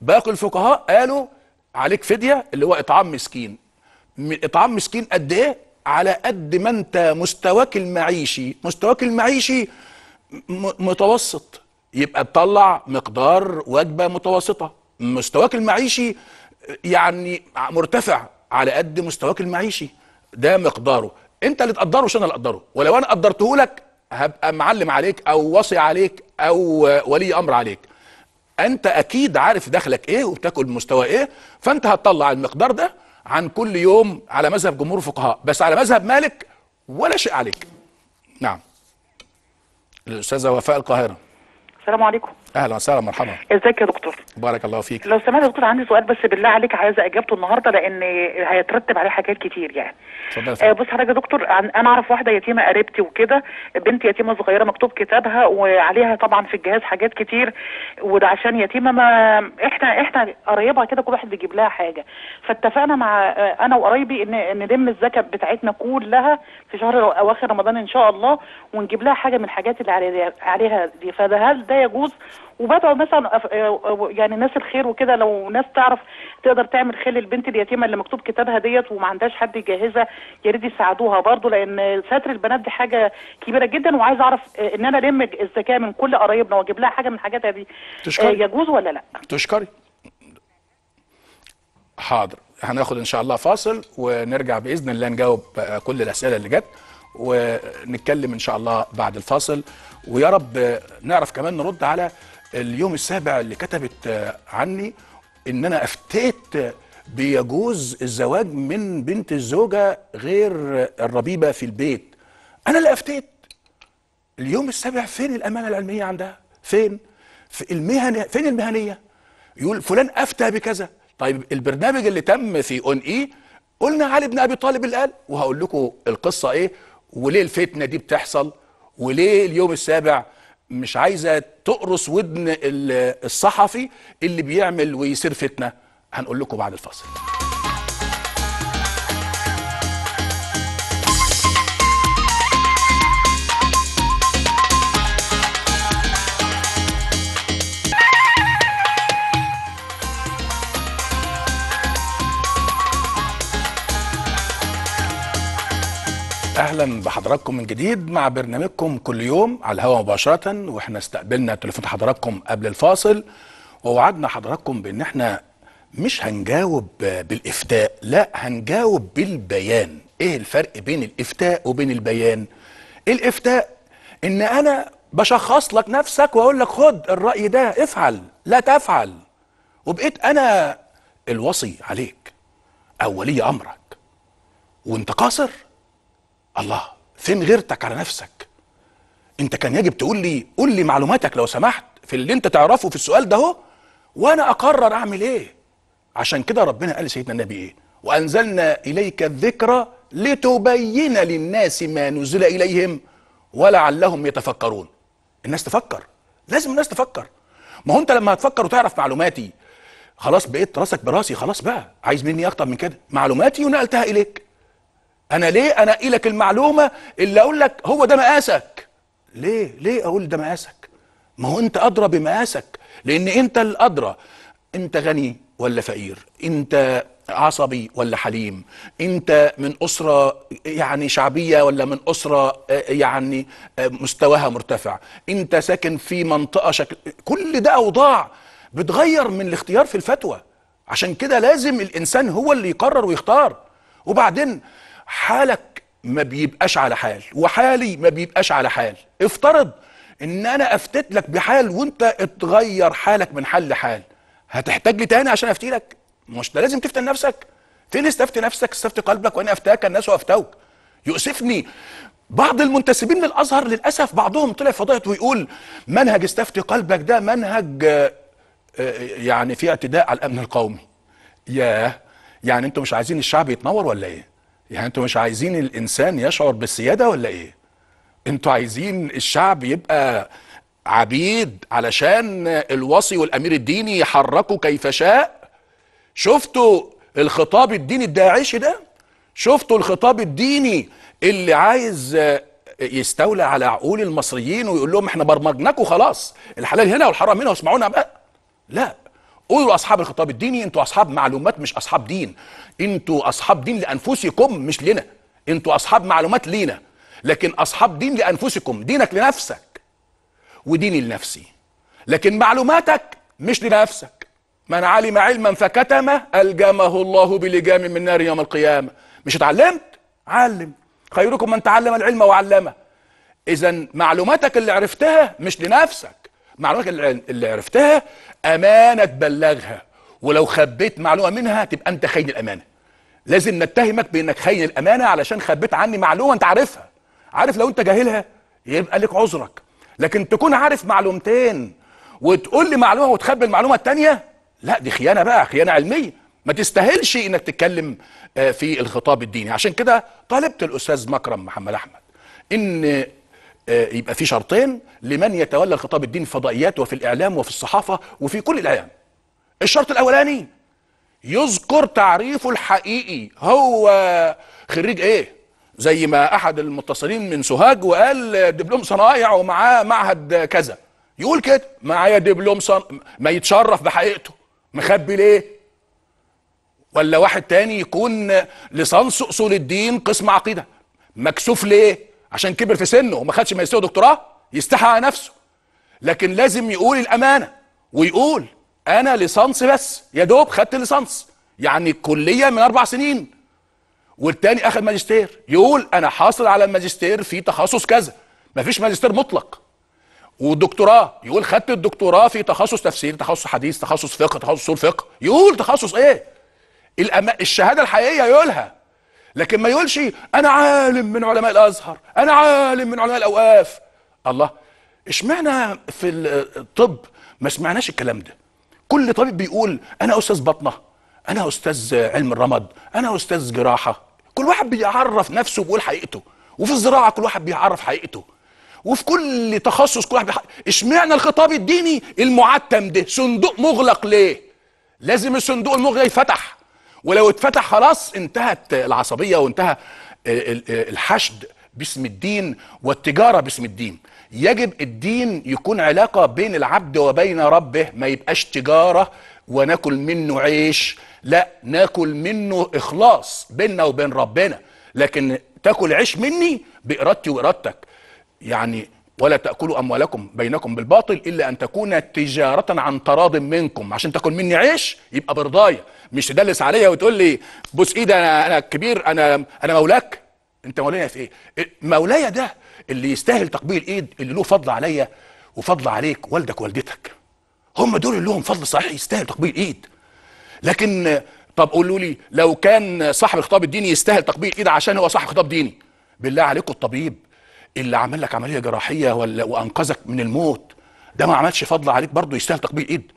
Speaker 1: باقي الفقهاء قالوا عليك فديه اللي هو اطعام مسكين اطعام مسكين قد ايه على قد ما انت مستواك المعيشي مستواك المعيشي متوسط يبقى تطلع مقدار وجبه متوسطه مستواك المعيشي يعني مرتفع على قد مستواك المعيشي ده مقداره انت اللي تقدره مش انا اللي اقدره ولو انا قدرته لك هبقى معلم عليك او وصي عليك او ولي امر عليك انت اكيد عارف دخلك ايه وبتاكل مستوى ايه فانت هتطلع المقدار ده عن كل يوم على مذهب جمهور الفقهاء بس على مذهب مالك ولا شيء عليك نعم الأستاذة وفاء القاهرة السلام عليكم اهلا وسهلا مرحبا
Speaker 6: ازيك يا دكتور
Speaker 1: بارك الله فيك
Speaker 6: لو سمحت يا دكتور عندي سؤال بس بالله عليك عايزه اجابته النهارده لان هيترتب عليه حاجات كتير يعني اتفضل آه بص حضرتك يا دكتور انا اعرف واحده يتيمه قريبتي وكده بنت يتيمه صغيره مكتوب كتابها وعليها طبعا في الجهاز حاجات كتير وده عشان يتيمه ما احنا احنا قرايبها كده كل واحد بيجيب لها حاجه فاتفقنا مع آه، انا وقرايبي ان نلم الزكاه بتاعتنا كلها في شهر اواخر رمضان ان شاء الله ونجيب لها حاجه من الحاجات اللي عليها دي فده هل ده يجوز وبدعو مثلا يعني ناس الخير وكده لو ناس تعرف تقدر تعمل خير للبنت اليتيمه اللي مكتوب كتابها ديت وما عندهاش حد يجهزها يا ريت يساعدوها برضه لان ستر البنات دي حاجه كبيره جدا وعايز اعرف ان انا الم الزكاه من كل قرايبنا واجيب لها حاجه من حاجاتها دي تشكري. آه، يجوز ولا لا؟
Speaker 1: تشكري حاضر هناخد ان شاء الله فاصل ونرجع باذن الله نجاوب آه، كل الاسئله اللي جت ونتكلم ان شاء الله بعد الفاصل ويا رب آه، نعرف كمان نرد على اليوم السابع اللي كتبت آه، عني ان انا افتيت بيجوز الزواج من بنت الزوجه غير الربيبه في البيت انا اللي افتيت اليوم السابع فين الامانه العلميه عندها فين في المهنه فين المهنيه يقول فلان افتى بكذا طيب البرنامج اللي تم في اون اي e، قلنا علي بن ابي طالب اللي قال وهقول لكم القصه ايه وليه الفتنه دي بتحصل وليه اليوم السابع مش عايزه تقرص ودن الصحفي اللي بيعمل ويثير فتنه هنقول لكم بعد الفاصل اهلا بحضراتكم من جديد مع برنامجكم كل يوم على الهواء مباشره واحنا استقبلنا تليفون حضراتكم قبل الفاصل ووعدنا حضراتكم بان احنا مش هنجاوب بالافتاء لا هنجاوب بالبيان ايه الفرق بين الافتاء وبين البيان الافتاء ان انا بشخص لك نفسك واقول لك خد الراي ده افعل لا تفعل وبقيت انا الوصي عليك او ولي امرك وانت قاصر الله فين غيرتك على نفسك انت كان يجب تقول لي قول لي معلوماتك لو سمحت في اللي انت تعرفه في السؤال ده هو وانا اقرر اعمل ايه عشان كده ربنا قال سيدنا النبي ايه وانزلنا اليك الذكرى لتبين للناس ما نزل اليهم ولعلهم يتفكرون الناس تفكر لازم الناس تفكر ما هو انت لما هتفكر وتعرف معلوماتي خلاص بقيت راسك براسي خلاص بقى عايز مني اكتر من كده معلوماتي ونقلتها اليك انا ليه انقي لك المعلومه اللي اقول لك هو ده مقاسك ليه ليه اقول ده مقاسك ما هو انت ادرى بمقاسك لان انت الادرى انت غني ولا فقير انت عصبي ولا حليم انت من اسره يعني شعبيه ولا من اسره آه، يعني آه، مستواها مرتفع انت ساكن في منطقه شكل كل ده اوضاع بتغير من الاختيار في الفتوى عشان كده لازم الانسان هو اللي يقرر ويختار وبعدين حالك ما بيبقاش على حال وحالي ما بيبقاش على حال افترض ان انا افتت لك بحال وانت اتغير حالك من حال لحال هتحتاج لي تاني عشان افتي لك مش ده لازم تفتن نفسك فين استفتي نفسك استفتي قلبك وانا افتاك الناس وافتوك يؤسفني بعض المنتسبين للازهر للاسف بعضهم طلع فضيحه ويقول منهج استفتي قلبك ده منهج آه، آه، يعني فيه اعتداء على الامن القومي ياه يعني انتوا مش عايزين الشعب يتنور ولا ايه يعني انتوا مش عايزين الانسان يشعر بالسياده ولا ايه انتوا عايزين الشعب يبقى عبيد علشان الوصي والامير الديني يحركوا كيف شاء شفتوا الخطاب الديني الداعشي ده شفتوا الخطاب الديني اللي عايز يستولى على عقول المصريين ويقول لهم احنا برمجناكم خلاص الحلال هنا والحرام هنا واسمعونا بقى لا قولوا لاصحاب الخطاب الديني انتوا اصحاب معلومات مش اصحاب دين انتوا اصحاب دين لانفسكم مش لنا انتوا اصحاب معلومات لينا لكن اصحاب دين لانفسكم دينك لنفسك وديني لنفسي لكن معلوماتك مش لنفسك من علم علما فكتمه الجمه الله بلجام من نار يوم القيامه مش اتعلمت علم خيركم من تعلم العلم وعلمه اذا معلوماتك اللي عرفتها مش لنفسك معلوماتك اللي عرفتها امانه تبلغها ولو خبيت معلومه منها تبقى انت خاين الامانه لازم نتهمك بانك خاين الامانه علشان خبيت عني معلومه انت عارفها عارف لو انت جاهلها يبقى لك عذرك لكن تكون عارف معلومتين وتقول لي معلومه وتخبي المعلومه الثانيه لا دي خيانه بقى خيانه علميه ما تستاهلش انك تتكلم آه، في الخطاب الديني عشان كده طالبت الاستاذ مكرم محمد احمد ان آه، يبقى في شرطين لمن يتولى الخطاب الديني في الفضائيات وفي الإعلام وفي الصحافة وفي كل الإعلام الشرط الأولاني يذكر تعريفه الحقيقي هو خريج إيه زي ما أحد المتصلين من سوهاج وقال دبلوم صنايع ومعاه معهد كذا يقول كده معايا دبلوم صن... ما يتشرف بحقيقته مخبي ليه ولا واحد تاني يكون لسانس اصول الدين قسم عقيده مكسوف ليه عشان كبر في سنه وما خدش ماجستير ودكتوراه يستحق نفسه لكن لازم يقول الامانه ويقول انا ليسانس بس يا دوب خدت ليسانس يعني الكليه من اربع سنين والتاني اخذ ماجستير يقول انا حاصل على الماجستير في تخصص كذا مفيش ماجستير مطلق والدكتوراه يقول خدت الدكتوراه في تخصص تفسير تخصص حديث تخصص فقه تخصص اصول فقه يقول تخصص ايه الشهاده الحقيقيه يقولها لكن ما يقولش انا عالم من علماء الازهر انا عالم من علماء الاوقاف الله اشمعنى في الطب ما سمعناش الكلام ده كل طبيب بيقول انا استاذ بطنه انا استاذ علم الرمد انا استاذ جراحه كل واحد بيعرف نفسه وبيقول حقيقته وفي الزراعه كل واحد بيعرف حقيقته وفي كل تخصص كل واحد بيحق... اشمعنى الخطاب الديني المعتم ده صندوق مغلق ليه لازم الصندوق المغلق يفتح ولو اتفتح خلاص انتهت العصبيه وانتهى الحشد باسم الدين والتجاره باسم الدين يجب الدين يكون علاقه بين العبد وبين ربه ما يبقاش تجاره وناكل منه عيش لا ناكل منه اخلاص بيننا وبين ربنا لكن تاكل عيش مني بارادتي وارادتك يعني ولا تاكلوا اموالكم بينكم بالباطل الا ان تكون تجاره عن تراض منكم عشان تاكل مني عيش يبقى برضايا مش تدلس عليا وتقول لي بوس ايدي انا انا الكبير انا انا مولاك انت مولايا في إيه؟, ايه مولايا ده اللي يستاهل تقبيل ايد اللي له فضل عليا وفضل عليك والدك والدتك هم دول اللي لهم فضل صحيح يستاهل تقبيل ايد لكن طب قولوا لي لو كان صاحب الخطاب الديني يستاهل تقبيل ايد عشان هو صاحب خطاب ديني بالله عليكم الطبيب اللي عمل لك عمليه جراحيه ولا وانقذك من الموت ده ما عملش فضل عليك برضه يستاهل تقبيل ايد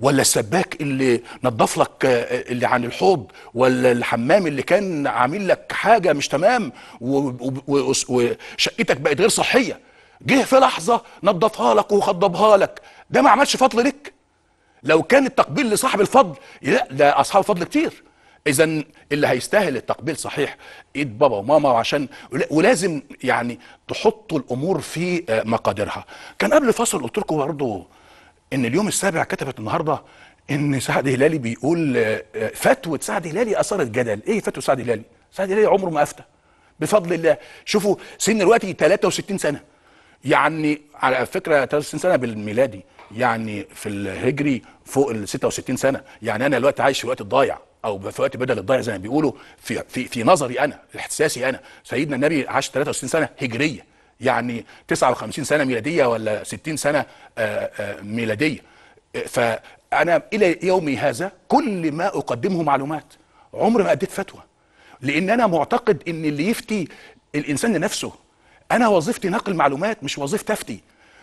Speaker 1: ولا السباك اللي نظف لك آه، آه، اللي عن الحوض ولا الحمام اللي كان عامل لك حاجه مش تمام وشقتك بقت غير صحيه جه في لحظه نظفها لك وخضبها لك ده ما عملش فضل لك لو كان التقبيل لصاحب الفضل لا ده اصحاب الفضل كتير اذا اللي هيستاهل التقبيل صحيح ايد بابا وماما وعشان ولازم يعني تحطوا الامور في آه، مقاديرها كان قبل فصل قلت لكم برضه ان اليوم السابع كتبت النهارده ان سعد هلالي بيقول آه، فتوى سعد هلالي اثارت جدل ايه فتوى سعد هلالي سعد هلالي عمره ما افتى بفضل الله شوفوا سن دلوقتي 63 سنه يعني على فكره 63 سنه بالميلادي يعني في الهجري فوق ال 66 سنه يعني انا دلوقتي عايش في الوقت الضايع او في وقت بدل الضايع زي ما بيقولوا في في في نظري انا احساسي انا سيدنا النبي عاش 63 سنه هجريه يعني 59 سنه ميلاديه ولا 60 سنه آه، آه، ميلاديه فانا الى يومي هذا كل ما اقدمه معلومات عمر ما اديت فتوى لان انا معتقد ان اللي يفتي الانسان لنفسه انا وظيفتي نقل معلومات مش وظيفتي افتي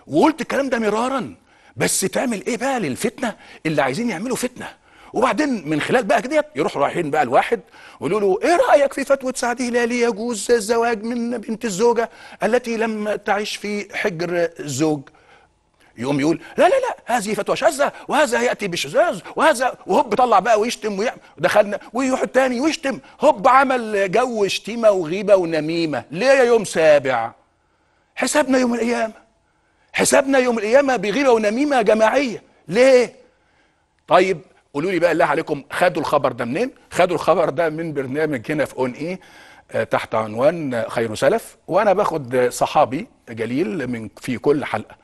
Speaker 1: وقلت الكلام ده مرارا بس تعمل ايه بقى للفتنه اللي عايزين يعملوا فتنه وبعدين من خلال بقى كده يروحوا رايحين بقى الواحد يقولوا له ايه رايك في فتوى سعد هلالي يجوز الزواج من بنت الزوجه التي لم تعش في حجر الزوج يقوم يقول لا لا لا هذه فتوى شاذه وهذا ياتي بشذاذ وهذا وهوب طلع بقى ويشتم ويعمل دخلنا ويروح الثاني ويشتم هوب عمل جو شتيمه وغيبه ونميمه ليه يا يوم سابع حسابنا يوم القيامه حسابنا يوم القيامه بغيبه ونميمه جماعيه ليه طيب قولوا لي بقى الله عليكم خدوا الخبر ده منين؟ خدوا الخبر ده من برنامج هنا في اون e، اي آه، تحت عنوان آه، خير سلف وانا باخد صحابي جليل من في كل حلقه.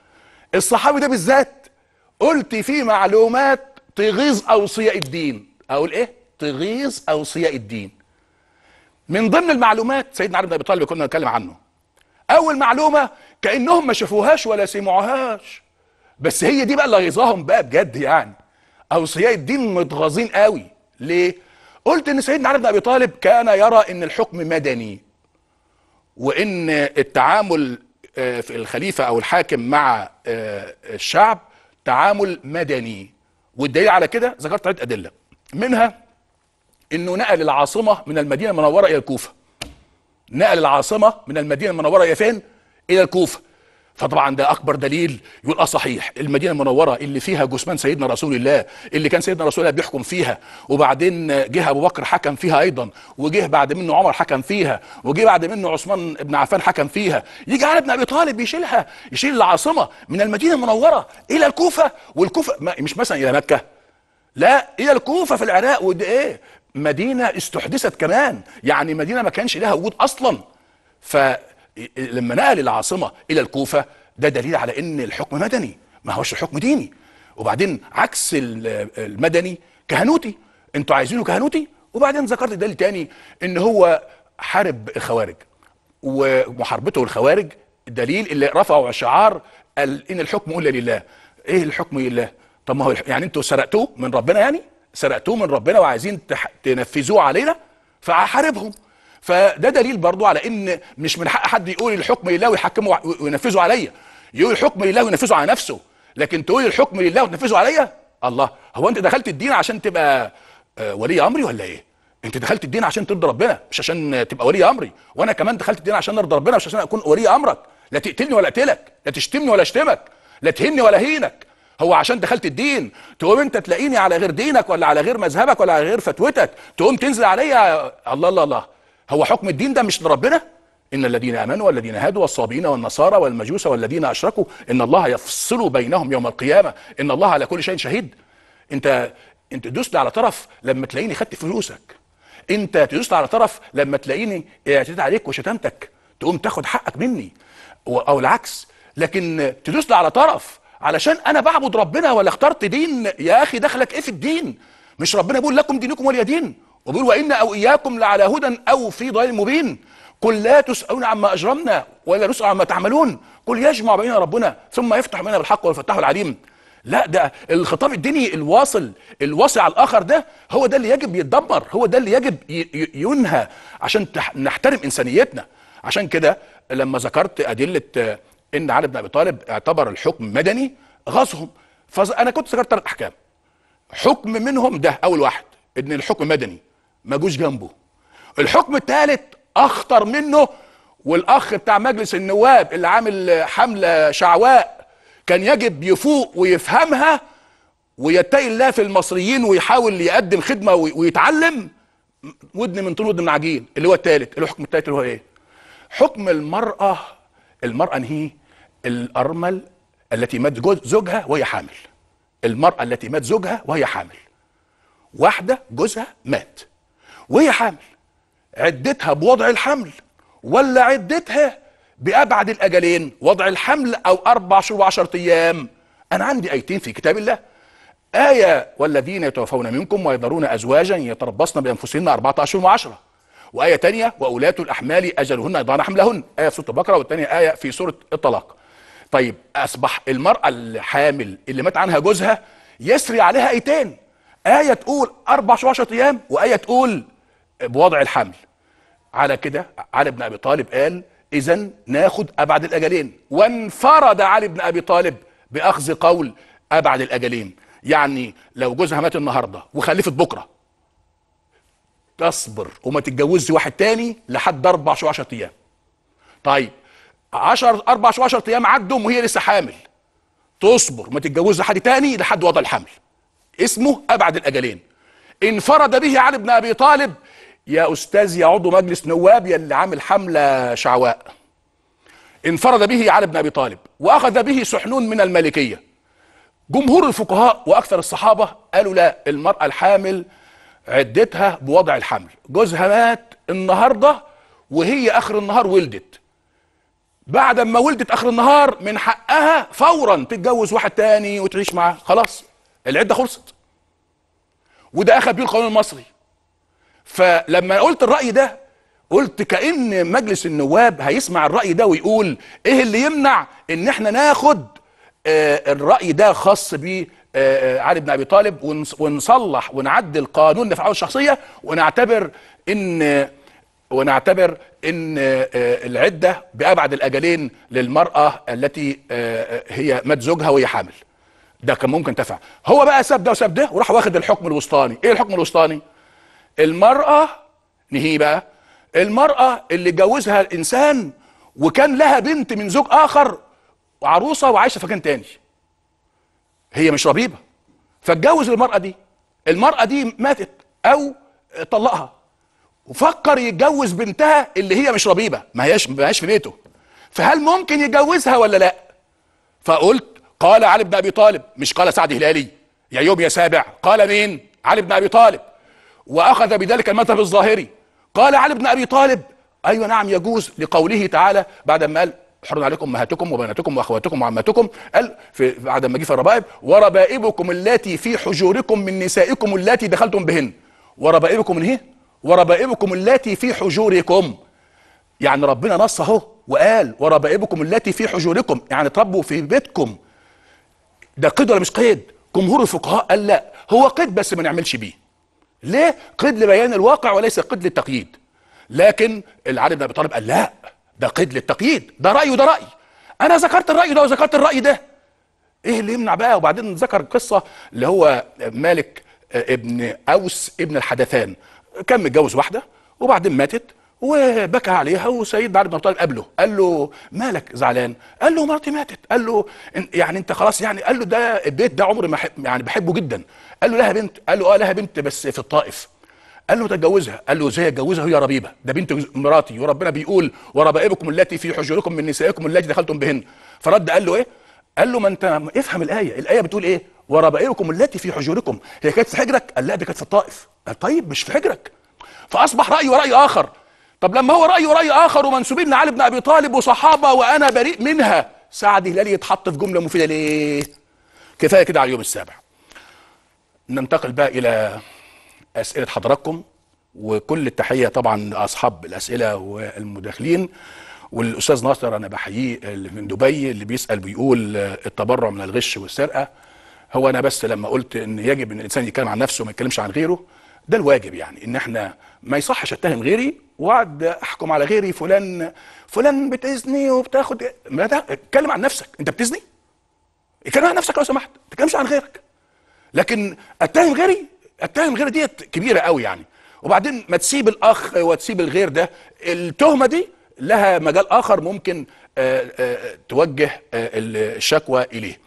Speaker 1: الصحابي ده بالذات قلت فيه معلومات تغيظ اوصياء الدين، اقول ايه؟ تغيظ اوصياء الدين. من ضمن المعلومات سيدنا علي بن ابي طالب كنا نتكلم عنه. اول معلومه كانهم ما شافوهاش ولا سمعوهاش بس هي دي بقى اللي غيظاهم بقى بجد يعني. اوصياء الدين متغاظين قوي ليه قلت ان سيدنا علي بن ابي طالب كان يرى ان الحكم مدني وان التعامل آه، في الخليفه او الحاكم مع آه، الشعب تعامل مدني والدليل على كده ذكرت عده ادله منها انه نقل العاصمه من المدينه المنوره الى الكوفه نقل العاصمه من المدينه المنوره الى فين الى الكوفه فطبعا ده اكبر دليل يقول اه صحيح المدينه المنوره اللي فيها جثمان سيدنا رسول الله اللي كان سيدنا رسول الله بيحكم فيها وبعدين جه ابو بكر حكم فيها ايضا وجه بعد منه عمر حكم فيها وجه بعد منه عثمان بن عفان حكم فيها يجي علي بن ابي طالب يشيلها يشيل العاصمه من المدينه المنوره الى الكوفه والكوفه مش مثلا الى مكه لا الى الكوفه في العراق وده ايه مدينه استحدثت كمان يعني مدينه ما كانش لها وجود اصلا ف لما نقل العاصمه الى الكوفه ده دليل على ان الحكم مدني ما هوش الحكم ديني وبعدين عكس المدني كهنوتي انتوا عايزينه كهنوتي وبعدين ذكرت دليل تاني ان هو حارب الخوارج ومحاربته الخوارج دليل اللي رفعوا شعار ان الحكم الا لله ايه الحكم لله طب ما هو يعني انتوا سرقتوه من ربنا يعني سرقتوه من ربنا وعايزين تنفذوه علينا فحاربهم فده دليل برضو على ان مش من حق حد يقول الحكم لله ويحكمه وينفذه عليا يقول الحكم لله وينفذه على نفسه لكن تقول الحكم لله وتنفذه عليا الله هو انت دخلت الدين عشان تبقى آه، ولي امري ولا ايه انت دخلت الدين عشان ترضي ربنا مش عشان تبقى ولي امري وانا كمان دخلت الدين عشان ارضي ربنا مش عشان اكون ولي امرك لا تقتلني ولا اقتلك لا تشتمني ولا اشتمك لا تهني ولا هينك هو عشان دخلت الدين تقوم انت تلاقيني على غير دينك ولا على غير مذهبك ولا على غير فتوتك تقوم تنزل عليا الله الله الله هو حكم الدين ده مش لربنا إن الذين آمنوا والذين هادوا والصابئين والنصارى والمجوس والذين أشركوا إن الله يفصل بينهم يوم القيامة إن الله على كل شيء شهيد أنت أنت دوست على طرف لما تلاقيني خدت فلوسك أنت تدوست على طرف لما تلاقيني اعتدت عليك وشتمتك تقوم تاخد حقك مني أو العكس لكن تدوس على طرف علشان انا بعبد ربنا ولا اخترت دين يا اخي دخلك ايه في الدين مش ربنا بيقول لكم دينكم ولي دين وبيقول وإنا أو إياكم لعلى هدى أو في ضلال مبين قل لا تسألون عما أجرمنا ولا نسأل عما تعملون قل يجمع بيننا ربنا ثم يفتح بيننا بالحق والفتاح العليم لا ده الخطاب الديني الواصل الواصل على الاخر ده هو ده اللي يجب يتدبر هو ده اللي يجب ينهى عشان نحترم انسانيتنا عشان كده لما ذكرت ادله ان علي بن ابي طالب اعتبر الحكم مدني غاصهم فانا كنت ذكرت ثلاث احكام حكم منهم ده اول واحد ان الحكم مدني ما جوش جنبه الحكم الثالث اخطر منه والاخ بتاع مجلس النواب اللي عامل حمله شعواء كان يجب يفوق ويفهمها ويتقي الله في المصريين ويحاول يقدم خدمه ويتعلم ودن من طول ودن من عجين اللي هو الثالث اللي هو الحكم الثالث اللي هو ايه؟ حكم المراه المراه انهي الارمل التي مات زوجها وهي حامل المراه التي مات زوجها وهي حامل واحده جوزها مات وهي حامل عدتها بوضع الحمل ولا عدتها بأبعد الأجلين وضع الحمل أو أربع شهور وعشرة أيام أنا عندي آيتين في كتاب الله آية والذين يتوفون منكم ويذرون أزواجا يتربصن بأنفسهن أربعة أشهر وعشرة وآية تانية وأولاة الأحمال أجلهن يضعن حملهن آية في سورة البقرة والتانية آية في سورة الطلاق طيب أصبح المرأة الحامل اللي مات عنها جوزها يسري عليها آيتين آية تقول أربع شهور وعشرة أيام وآية تقول بوضع الحمل على كده علي بن ابي طالب قال اذا ناخد ابعد الاجلين وانفرد علي بن ابي طالب باخذ قول ابعد الاجلين يعني لو جوزها مات النهارده وخلفت بكره تصبر وما تتجوزي واحد تاني لحد اربع شو 10 ايام طيب 10 اربع شو 10 ايام عدوا وهي لسه حامل تصبر ما تتجوزي حد تاني لحد وضع الحمل اسمه ابعد الاجلين انفرد به علي بن ابي طالب يا استاذ يا عضو مجلس نواب يا اللي عامل حمله شعواء انفرد به علي بن ابي طالب واخذ به سحنون من المالكيه جمهور الفقهاء واكثر الصحابه قالوا لا المراه الحامل عدتها بوضع الحمل جوزها مات النهارده وهي اخر النهار ولدت بعد ما ولدت اخر النهار من حقها فورا تتجوز واحد تاني وتعيش معاه خلاص العده خلصت وده اخذ بيه القانون المصري فلما قلت الرأي ده قلت كأن مجلس النواب هيسمع الرأي ده ويقول ايه اللي يمنع ان احنا ناخد آه، الرأي ده خاص بيه آه، آه، علي بن ابي طالب ونصلح ونعدل قانون نفعه الشخصيه ونعتبر ان ونعتبر ان العده بابعد الاجلين للمراه التي هي مات زوجها وهي حامل ده كان ممكن تفع هو بقى ساب ده وساب ده وراح واخد الحكم الوسطاني ايه الحكم الوسطاني المرأة نهي بقى المرأة اللي جوزها إنسان وكان لها بنت من زوج آخر وعروسة وعايشة في مكان تاني هي مش ربيبة فاتجوز المرأة دي المرأة دي ماتت أو طلقها وفكر يتجوز بنتها اللي هي مش ربيبة ما هياش ما هياش في بيته فهل ممكن يتجوزها ولا لا فقلت قال علي بن ابي طالب مش قال سعد هلالي يا يوم يا سابع قال مين علي بن ابي طالب وأخذ بذلك المذهب الظاهري قال علي بن أبي طالب أيوة نعم يجوز لقوله تعالى بعد ما قال حرم عليكم امهاتكم وبناتكم واخواتكم وعماتكم قال في بعد ما جه في الربائب وربائبكم التي في حجوركم من نسائكم التي دخلتم بهن وربائبكم ايه وربائبكم التي في حجوركم يعني ربنا نص اهو وقال وربائبكم التي في حجوركم يعني تربوا في بيتكم ده قيد ولا مش قيد جمهور الفقهاء قال لا هو قيد بس ما نعملش بيه ليه قيد لبيان الواقع وليس قيد للتقييد لكن العالم بن ابي طالب قال لا ده قيد للتقييد ده راي وده راي انا ذكرت الراي ده وذكرت الراي ده ايه اللي يمنع بقى وبعدين ذكر قصه اللي هو مالك ابن اوس ابن الحدثان كان متجوز واحده وبعدين ماتت وبكى عليها وسيدنا علي بن ابي طالب قابله قال له مالك زعلان قال له مراتي ماتت قال له يعني انت خلاص يعني قال له ده البيت ده عمري ما يعني بحبه جدا قال له لها بنت قال له اه لها بنت بس في الطائف قال له تتجوزها قال له ازاي اتجوزها وهي ربيبه ده بنت مراتي وربنا بيقول وربائبكم التي في حجوركم من نسائكم التي دخلتم بهن فرد قال له ايه قال له ما انت افهم الايه الايه بتقول ايه وربائبكم التي في حجوركم هي كانت في حجرك قال لا دي كانت في الطائف قال طيب مش في حجرك فاصبح رايه راي اخر طب لما هو رايه راي اخر ومنسوبين لعلي بن ابي طالب وصحابه وانا بريء منها سعد هلالي يتحط في جمله مفيده ليه كفايه كده على اليوم السابع ننتقل بقى الى اسئله حضراتكم وكل التحيه طبعا لاصحاب الاسئله والمداخلين والاستاذ ناصر انا بحييه من دبي اللي بيسال بيقول التبرع من الغش والسرقه هو انا بس لما قلت ان يجب ان الانسان يتكلم عن نفسه وما يتكلمش عن غيره ده الواجب يعني ان احنا ما يصحش اتهم غيري واقعد احكم على غيري فلان فلان بتزني وبتاخد ما اتكلم عن نفسك انت بتزني؟ اتكلم عن نفسك لو سمحت ما تتكلمش عن غيرك لكن اتهم غيري اتهم غيري ديت كبيره قوي يعني وبعدين ما تسيب الاخ وتسيب الغير ده التهمه دي لها مجال اخر ممكن آه، آه، توجه آه، الشكوى اليه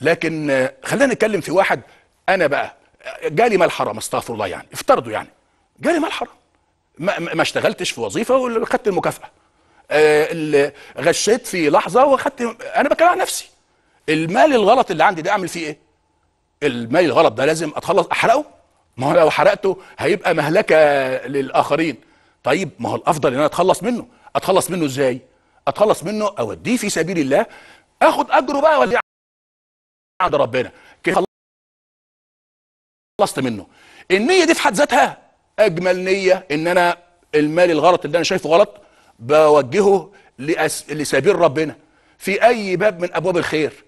Speaker 1: لكن خلينا نتكلم في واحد انا بقى جالي مال حرام استغفر الله يعني افترضوا يعني جالي مال حرام ما, ما اشتغلتش في وظيفه وخدت المكافاه غشيت في لحظه واخدت انا بكلم عن نفسي المال الغلط اللي عندي ده اعمل فيه ايه المال الغلط ده لازم اتخلص احرقه ما هو لو حرقته هيبقى مهلكه للاخرين طيب ما هو الافضل ان انا اتخلص منه اتخلص منه ازاي اتخلص منه اوديه في سبيل الله اخد اجره بقى ولا عند ربنا كيف خلصت منه النيه دي في حد ذاتها اجمل نيه ان انا المال الغلط اللي انا شايفه غلط بوجهه لأس... لسبيل ربنا في اي باب من ابواب الخير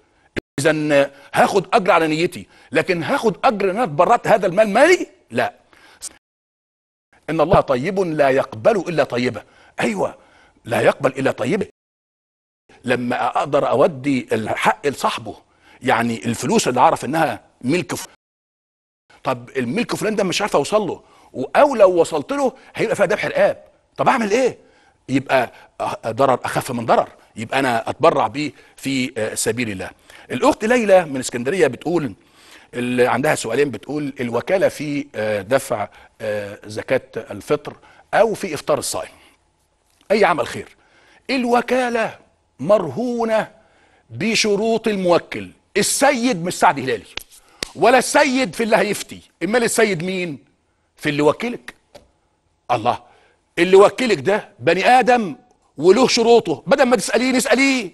Speaker 1: اذا هاخد اجر على نيتي لكن هاخد اجر ان انا تبرعت هذا المال مالي لا ان الله طيب لا يقبل الا طيبه ايوه لا يقبل الا طيبه لما اقدر اودي الحق لصاحبه يعني الفلوس اللي اعرف انها ملك فلان طب الملك فلان ده مش عارف اوصل له او لو وصلت له هيبقى فيها ذبح رقاب طب اعمل ايه يبقى ضرر اخف من ضرر يبقى انا اتبرع بيه في سبيل الله الاخت ليلى من اسكندريه بتقول اللي عندها سؤالين بتقول الوكاله في آه، دفع آه، زكاه الفطر او في افطار الصائم اي عمل خير الوكاله مرهونه بشروط الموكل السيد مش سعد هلالي ولا السيد في اللي هيفتي امال السيد مين في اللي وكلك الله اللي وكلك ده بني ادم وله شروطه بدل ما تساليه نساليه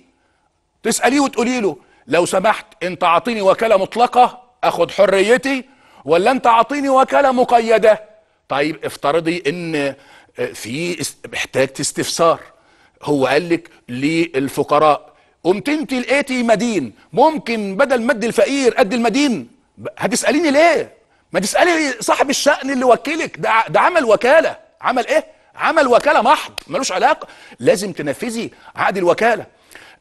Speaker 1: تساليه وتقولي له لو سمحت انت اعطيني وكالة مطلقة اخد حريتي ولا انت اعطيني وكالة مقيدة طيب افترضي ان آه، في محتاج استفسار هو قال لك للفقراء قمت انت لقيتي مدين ممكن بدل ما الفقير قد المدين هتساليني ليه ما تسالي صاحب الشأن اللي وكلك ده ده عمل وكاله عمل ايه عمل وكاله محض ملوش علاقه لازم تنفذي عقد الوكاله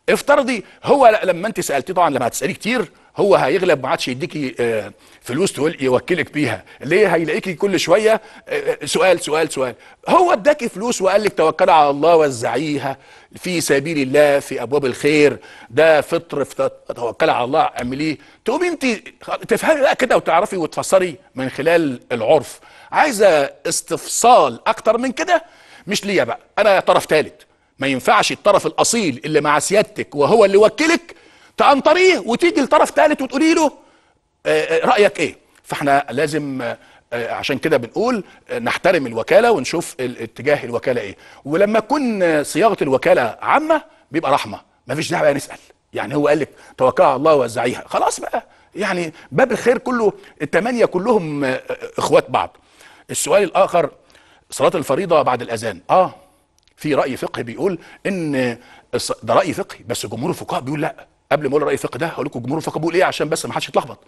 Speaker 1: افترضي هو لما انت سالتيه طبعا لما هتساليه كتير هو هيغلب ما عادش يديكي آه، فلوس تقول يوكلك بيها ليه هيلاقيكي كل شويه آه، آه، سؤال سؤال سؤال هو اداكي فلوس وقال لك توكل على الله وزعيها في سبيل الله في ابواب الخير ده فطر توكل على الله اعمليه تقومي انت تفهمي بقى كده وتعرفي وتفسري من خلال العرف عايزه استفصال اكتر من كده مش ليا بقى انا طرف ثالث ما ينفعش الطرف الاصيل اللي مع سيادتك وهو اللي وكلك تأنطريه وتيجي لطرف ثالث وتقولي له آه، آه، رايك ايه فاحنا لازم آه، عشان كده بنقول نحترم الوكاله ونشوف اتجاه الوكاله ايه ولما تكون صياغه الوكاله عامه بيبقى رحمه ما فيش داعي بقى نسال يعني هو قال لك توكلها على الله وزعيها خلاص بقى يعني باب الخير كله الثمانيه كلهم اخوات بعض السؤال الاخر صلاه الفريضه بعد الاذان اه في راي فقهي بيقول ان ده راي فقهي بس جمهور الفقهاء بيقول لا قبل ما اقول راي فقهي ده هقول لكم جمهور الفقهاء بيقول ايه عشان بس ما حدش يتلخبط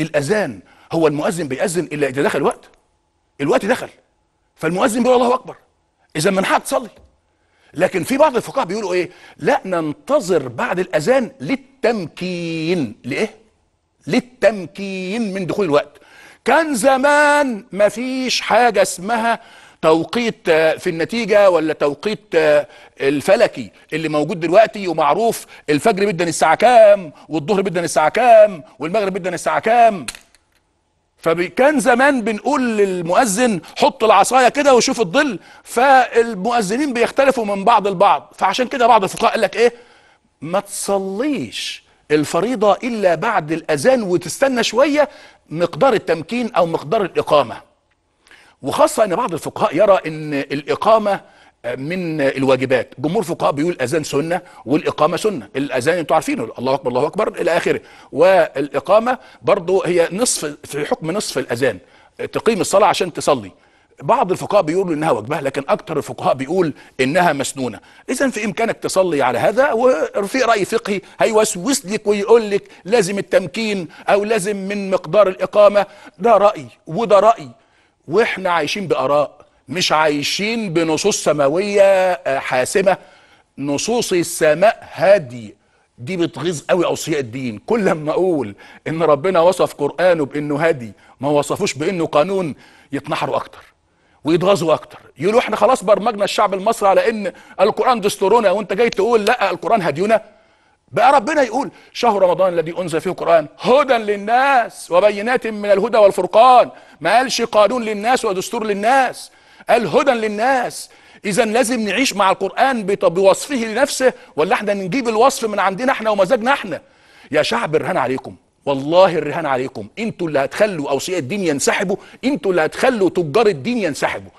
Speaker 1: الاذان هو المؤذن بيأذن الا اذا دخل وقت الوقت دخل فالمؤذن بيقول الله اكبر اذا من حد تصلي لكن في بعض الفقهاء بيقولوا ايه لا ننتظر بعد الاذان للتمكين لايه للتمكين من دخول الوقت كان زمان مفيش حاجة اسمها توقيت آه، في النتيجه ولا توقيت آه، الفلكي اللي موجود دلوقتي ومعروف الفجر بدنا الساعه كام والظهر بدنا الساعه كام والمغرب بدنا الساعه كام فكان زمان بنقول للمؤذن حط العصايه كده وشوف الظل فالمؤذنين بيختلفوا من بعض البعض فعشان كده بعض الفقهاء قال لك ايه ما تصليش الفريضه الا بعد الاذان وتستنى شويه مقدار التمكين او مقدار الاقامه وخاصة أن بعض الفقهاء يرى أن الإقامة من الواجبات جمهور فقهاء بيقول الاذان سنه والاقامه سنه الاذان انتوا عارفينه الله اكبر الله اكبر الى اخره والاقامه برضه هي نصف في حكم نصف الاذان تقيم الصلاه عشان تصلي بعض الفقهاء بيقولوا انها وجبه لكن اكثر الفقهاء بيقول انها مسنونه اذا في امكانك تصلي على هذا وفي راي فقهي هيوسوس لك ويقول لك لازم التمكين او لازم من مقدار الاقامه ده راي وده راي واحنا عايشين باراء مش عايشين بنصوص سماويه آه، حاسمه نصوص السماء هاديه دي بتغيظ قوي اوصياء الدين كل ما اقول ان ربنا وصف قرانه بانه هادي ما وصفوش بانه قانون يتنحروا اكتر ويتغاظوا اكتر يقولوا احنا خلاص برمجنا الشعب المصري على ان القران دستورنا وانت جاي تقول لا القران هدينا بقى ربنا يقول شهر رمضان الذي انزل فيه القران هدى للناس وبينات من الهدى والفرقان ما قالش قانون للناس ودستور للناس قال هدى للناس اذا لازم نعيش مع القران بوصفه لنفسه ولا احنا نجيب الوصف من عندنا احنا ومزاجنا احنا يا شعب الرهان عليكم والله الرهان عليكم انتوا اللي هتخلوا اوصياء الدين ينسحبوا انتوا اللي هتخلوا تجار الدين ينسحبوا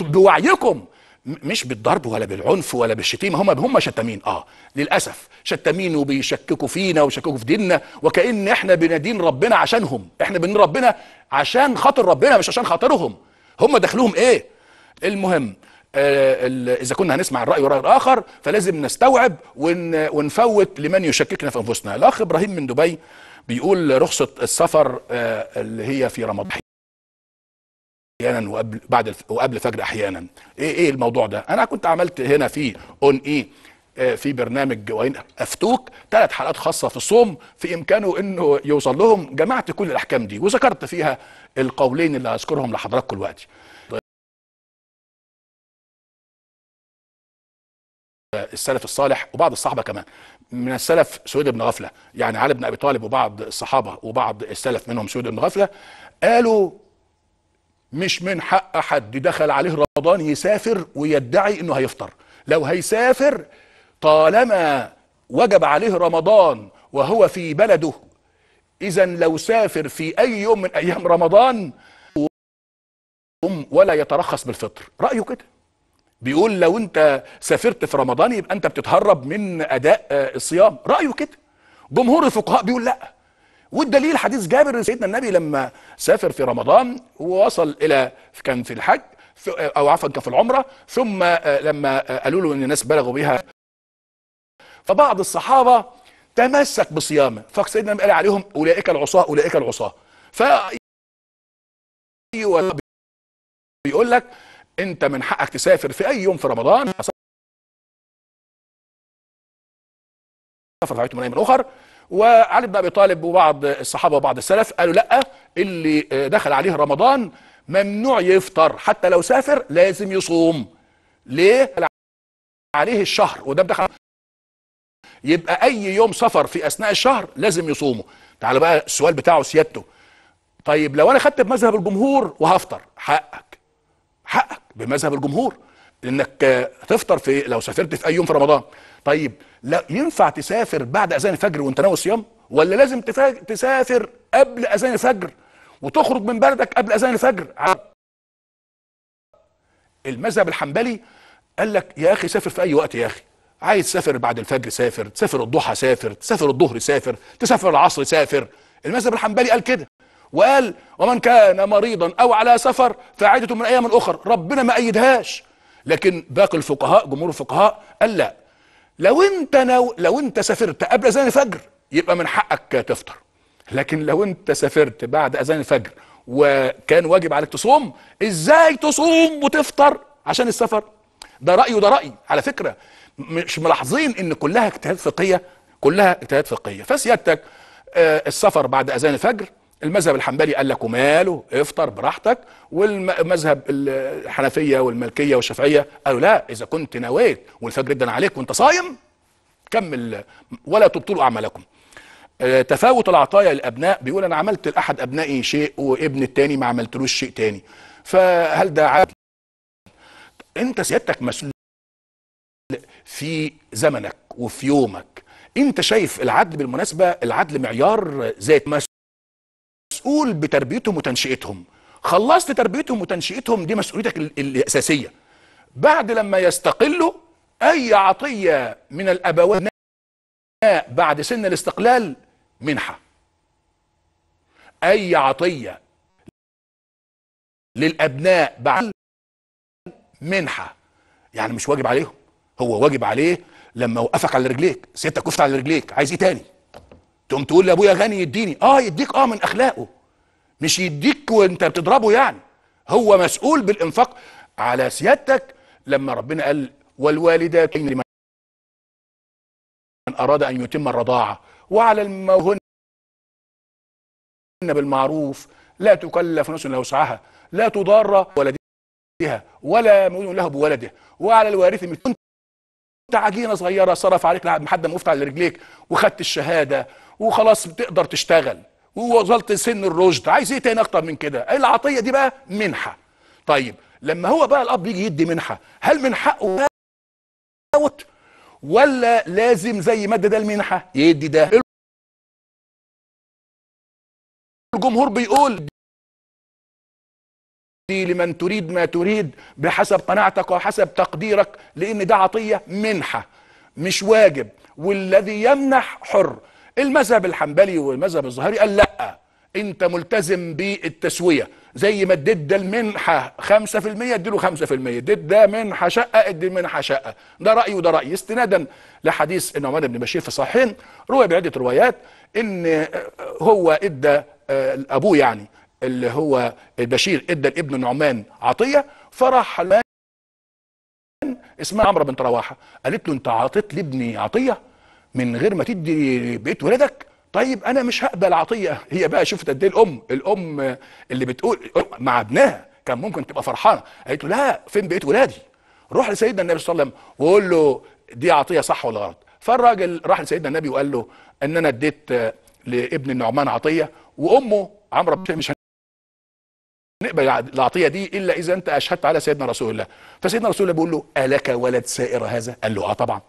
Speaker 1: بوعيكم مش بالضرب ولا بالعنف ولا بالشتيمه هم هم شتامين اه للاسف شتامين وبيشككوا فينا وشككوا في ديننا وكان احنا بندين ربنا عشانهم احنا بندين ربنا عشان خاطر ربنا مش عشان خاطرهم هم دخلهم ايه المهم آه، اذا كنا هنسمع الراي وراي الاخر فلازم نستوعب ونفوت لمن يشككنا في انفسنا الاخ ابراهيم من دبي بيقول رخصه السفر آه، اللي هي في رمضان احيانا وقبل بعد الف... وقبل الفجر احيانا ايه ايه الموضوع ده انا كنت عملت هنا في اون e، ايه في برنامج وين افتوك ثلاث حلقات خاصه في الصوم في امكانه انه يوصل لهم جمعت كل الاحكام دي وذكرت فيها القولين اللي هذكرهم لحضراتكم دلوقتي السلف الصالح وبعض الصحابه كمان من السلف سويد بن غفله يعني علي بن ابي طالب وبعض الصحابه وبعض السلف منهم سويد بن غفله قالوا مش من حق حد دخل عليه رمضان يسافر ويدعي انه هيفطر لو هيسافر طالما وجب عليه رمضان وهو في بلده اذا لو سافر في اي يوم من ايام رمضان ولا يترخص بالفطر رايه كده بيقول لو انت سافرت في رمضان يبقى انت بتتهرب من اداء آه، الصيام رايه كده جمهور الفقهاء بيقول لا والدليل حديث جابر سيدنا النبي لما سافر في رمضان ووصل الى كان في الحج او عفوا كان في العمره ثم آه، لما آه، قالوا له ان الناس بلغوا بها فبعض الصحابه تمسك بصيامه فسيدنا النبي قال عليهم اولئك العصاه اولئك العصاه ف أيوة، بيقول لك انت من حقك تسافر في اي يوم في رمضان سفر في من ايام اخر وعلي بن ابي طالب وبعض الصحابه وبعض السلف قالوا لا اللي دخل عليه رمضان ممنوع يفطر حتى لو سافر لازم يصوم ليه عليه الشهر وده بدخل يبقى اي يوم سفر في اثناء الشهر لازم يصومه تعالوا بقى السؤال بتاعه سيادته طيب لو انا خدت بمذهب الجمهور وهفطر حقك حقك بمذهب الجمهور انك تفطر في لو سافرت في اي يوم في رمضان طيب لا ينفع تسافر بعد اذان الفجر وانت ناوي صيام ولا لازم تسافر قبل اذان الفجر وتخرج من بلدك قبل اذان الفجر المذهب الحنبلي قال لك يا اخي سافر في اي وقت يا اخي عايز تسافر بعد الفجر سافر تسافر الضحى سافر تسافر الظهر سافر تسافر العصر سافر المذهب الحنبلي قال كده وقال ومن كان مريضا او على سفر فعيدته من ايام اخر ربنا ما ايدهاش لكن باقي الفقهاء جمهور الفقهاء قال لا لو انت نو... لو انت سافرت قبل اذان الفجر يبقى من حقك تفطر لكن لو انت سافرت بعد اذان الفجر وكان واجب عليك تصوم ازاي تصوم وتفطر عشان السفر ده رأي وده رأي على فكره مش ملاحظين ان كلها اجتهاد فقهيه كلها اجتهاد فقهيه فسيادتك آه، السفر بعد اذان الفجر المذهب الحنبلي قال لك وماله افطر براحتك والمذهب الحنفيه والمالكيه والشافعيه قالوا لا اذا كنت نويت والفجر جدا عليك وانت صايم كمل ولا تبطلوا اعمالكم آه، تفاوت العطايا للابناء بيقول انا عملت لاحد ابنائي شيء وابن التاني ما عملتلوش شيء تاني فهل ده عاب انت سيادتك مسؤول في زمنك وفي يومك انت شايف العدل بالمناسبه العدل معيار ذات مسؤول بتربيتهم وتنشئتهم خلصت تربيتهم وتنشئتهم دي مسؤوليتك الاساسيه بعد لما يستقلوا اي عطيه من الابوات بعد سن الاستقلال منحه اي عطيه للابناء بعد منحه يعني مش واجب عليهم هو واجب عليه لما وقفك على رجليك سيادتك وقفت على رجليك عايز ايه تاني تقوم تقول لابويا غني يديني اه يديك اه من اخلاقه مش يديك وانت بتضربه يعني هو مسؤول بالانفاق على سيادتك لما ربنا قال والوالدات لمن اراد ان يتم الرضاعه وعلى الموهن بالمعروف لا تكلف نفس الا وسعها لا تضار ولدها ولا مؤمن له بولده وعلى الوارث انت عجينه صغيره صرف عليك لحد ما وقفت على رجليك وخدت الشهاده وخلاص بتقدر تشتغل ووصلت سن الرشد عايز ايه تاني اكتر من كده إيه العطيه دي بقى منحه طيب لما هو بقى الاب يجي يدي منحه هل من حقه يموت ولا لازم زي ما ادى ده
Speaker 5: المنحه يدي ده الجمهور بيقول
Speaker 1: دي لمن تريد ما تريد بحسب قناعتك وحسب تقديرك لان ده عطيه منحه مش واجب والذي يمنح حر المذهب الحنبلي والمذهب الظاهري قال لا انت ملتزم بالتسويه زي ما اديت ده المنحه 5% اديله 5% اديت ده منحه شقه ادي منحه شقه ده رايي وده رايي استنادا لحديث النعمان بن بشير في صحيحين روي بعده روايات ان هو ادى آه، ابوه يعني اللي هو البشير ادى لابن النعمان عطيه فراح اسمها عمرو بنت رواحه قالت له انت عطيت لابني عطيه من غير ما تدي بيت ولادك طيب انا مش هقبل عطيه هي بقى شفت قد ايه الام الام اللي بتقول مع ابنها كان ممكن تبقى فرحانه قالت له لا فين بيت ولادي روح لسيدنا النبي صلى الله عليه وسلم وقول له دي عطيه صح ولا غلط فالراجل راح لسيدنا النبي وقال له ان انا اديت لابن النعمان عطيه وامه عمرو مش نقبل العطيه دي الا اذا انت اشهدت على سيدنا رسول الله فسيدنا رسول الله بيقول له الك ولد سائر هذا قال له اه طبعا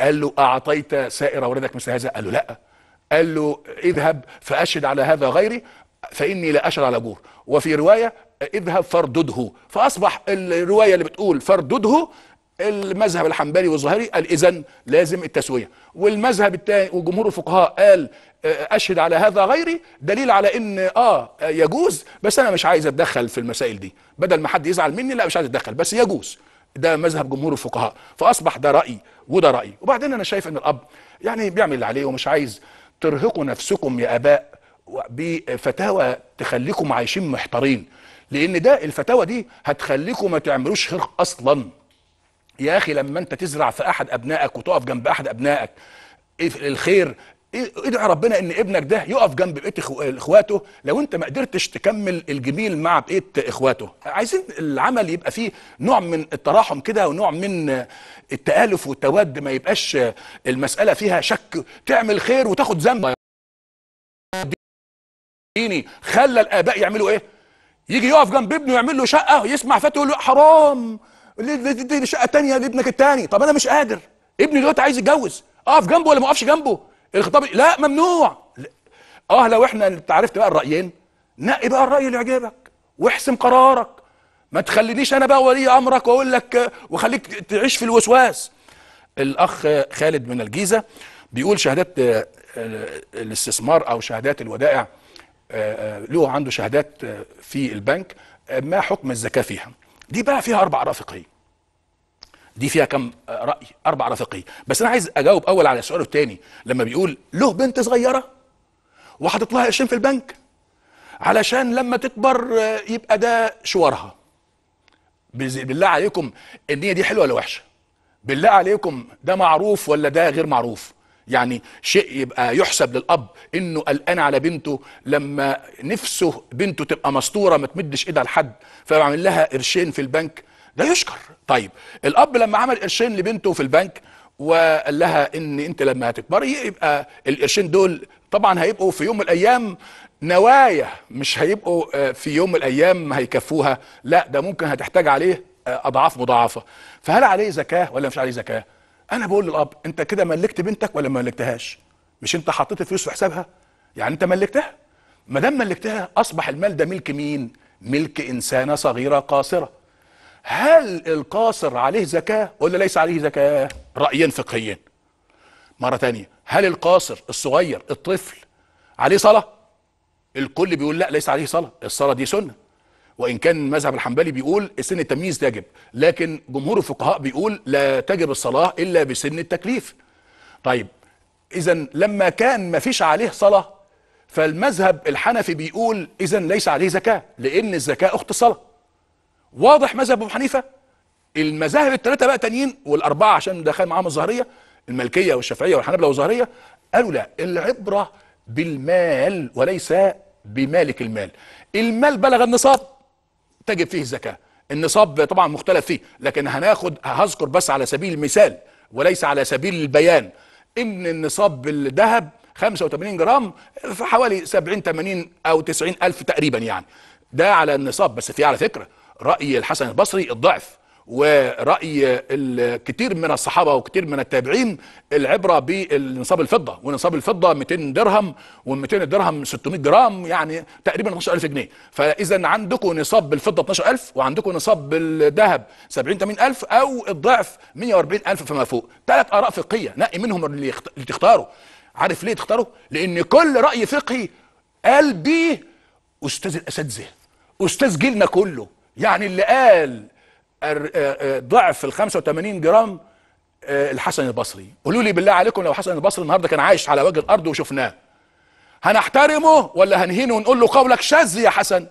Speaker 1: قال له أعطيت سائر أولادك مثل هذا قال له لا قال له اذهب فأشهد على هذا غيري فإني لا أشهد على جور وفي رواية اذهب فردده فأصبح الرواية اللي بتقول فردده المذهب الحنبلي والظاهري قال اذا لازم التسوية والمذهب الثاني وجمهور الفقهاء قال آه، أشهد على هذا غيري دليل على إن آه يجوز بس أنا مش عايز أتدخل في المسائل دي بدل ما حد يزعل مني لا مش عايز أتدخل بس يجوز ده مذهب جمهور الفقهاء فاصبح ده رايي وده رايي وبعدين انا شايف ان الاب يعني بيعمل اللي عليه ومش عايز ترهقوا نفسكم يا اباء بفتاوى تخليكم عايشين محتارين لان ده الفتاوى دي هتخليكم ما تعملوش خير اصلا يا اخي لما انت تزرع في احد ابنائك وتقف جنب احد ابنائك الخير ادعي ربنا ان ابنك ده يقف جنب بقيه اخواته لو انت ما قدرتش تكمل الجميل مع بقيه اخواته عايزين العمل يبقى فيه نوع من التراحم كده ونوع من التالف والتواد ما يبقاش المساله فيها شك تعمل خير وتاخد ذنب ديني خلى الاباء يعملوا ايه يجي يقف جنب ابنه يعمل له شقه ويسمع فاته يقول له حرام دي شقه تانية لابنك التاني طب انا مش قادر ابني دلوقتي عايز يتجوز اقف جنبه ولا ما اقفش جنبه الخطاب لا ممنوع اه لو احنا انت عرفت بقى الرايين نقي بقى الراي اللي يعجبك واحسم قرارك ما تخلينيش انا بقى ولي امرك واقول لك وخليك تعيش في الوسواس الاخ خالد من الجيزه بيقول شهادات آه، آه، الاستثمار او شهادات الودائع آه، له عنده شهادات في البنك ما حكم الزكاه فيها دي بقى فيها اربع رافقين دي فيها كم راي اربع رفيقيه بس انا عايز اجاوب اول على سؤاله الثاني لما بيقول له بنت صغيره وحاطط لها قرشين في البنك علشان لما تكبر يبقى ده شوارها بالله عليكم النيه دي حلوه ولا وحشه بالله عليكم ده معروف ولا ده غير معروف يعني شيء يبقى يحسب للاب انه قلقان على بنته لما نفسه بنته تبقى مستوره ما تمدش ايدها لحد فيعمل لها قرشين في البنك ده يشكر طيب الاب لما عمل قرشين لبنته في البنك وقال لها ان انت لما هتكبري يبقى القرشين دول طبعا هيبقوا في يوم من الايام نوايا مش هيبقوا آه، في يوم من الايام هيكفوها لا ده ممكن هتحتاج عليه آه، اضعاف مضاعفه فهل عليه زكاه ولا مش عليه زكاه انا بقول للاب انت كده ملكت بنتك ولا ما ملكتهاش مش انت حطيت الفلوس في حسابها يعني انت ملكتها ما دام ملكتها اصبح المال ده ملك مين ملك انسانه صغيره قاصره هل القاصر عليه زكاة ولا ليس عليه زكاة رأيين فقهيين مرة تانية هل القاصر الصغير الطفل عليه صلاة الكل بيقول لا ليس عليه صلاة الصلاة دي سنة وإن كان المذهب الحنبلي بيقول سن التمييز تجب لكن جمهور الفقهاء بيقول لا تجب الصلاة إلا بسن التكليف طيب إذا لما كان ما فيش عليه صلاة فالمذهب الحنفي بيقول إذا ليس عليه زكاة لأن الزكاة أخت الصلاة واضح مذهب ابو حنيفه المذاهب الثلاثه بقى تانيين والاربعه عشان دخل معاهم الظاهريه المالكيه والشافعيه والحنابله والظاهريه قالوا لا العبره بالمال وليس بمالك المال المال بلغ النصاب تجب فيه الزكاه النصاب طبعا مختلف فيه لكن هناخد هذكر بس على سبيل المثال وليس على سبيل البيان ان النصاب بالذهب 85 جرام في حوالي 70 80 او 90 الف تقريبا يعني ده على النصاب بس في على فكره راي الحسن البصري الضعف وراي كتير من الصحابه وكتير من التابعين العبره بالنصاب الفضه ونصاب الفضه 200 درهم و200 درهم 600 جرام يعني تقريبا 12000 جنيه فاذا عندكم نصاب بالفضه 12000 وعندكم نصاب بالذهب 70 80000 او الضعف 140000 فما فوق ثلاث اراء فقهيه نقي منهم اللي تختاره عارف ليه تختاره لان كل راي فقهي قال بيه استاذ الاساتذه استاذ جيلنا كله يعني اللي قال آه، آه، ضعف ال 85 جرام آه، الحسن البصري قولوا لي بالله عليكم لو حسن البصري النهارده كان عايش على وجه الارض وشفناه هنحترمه ولا هنهينه ونقول له قولك شاذ يا حسن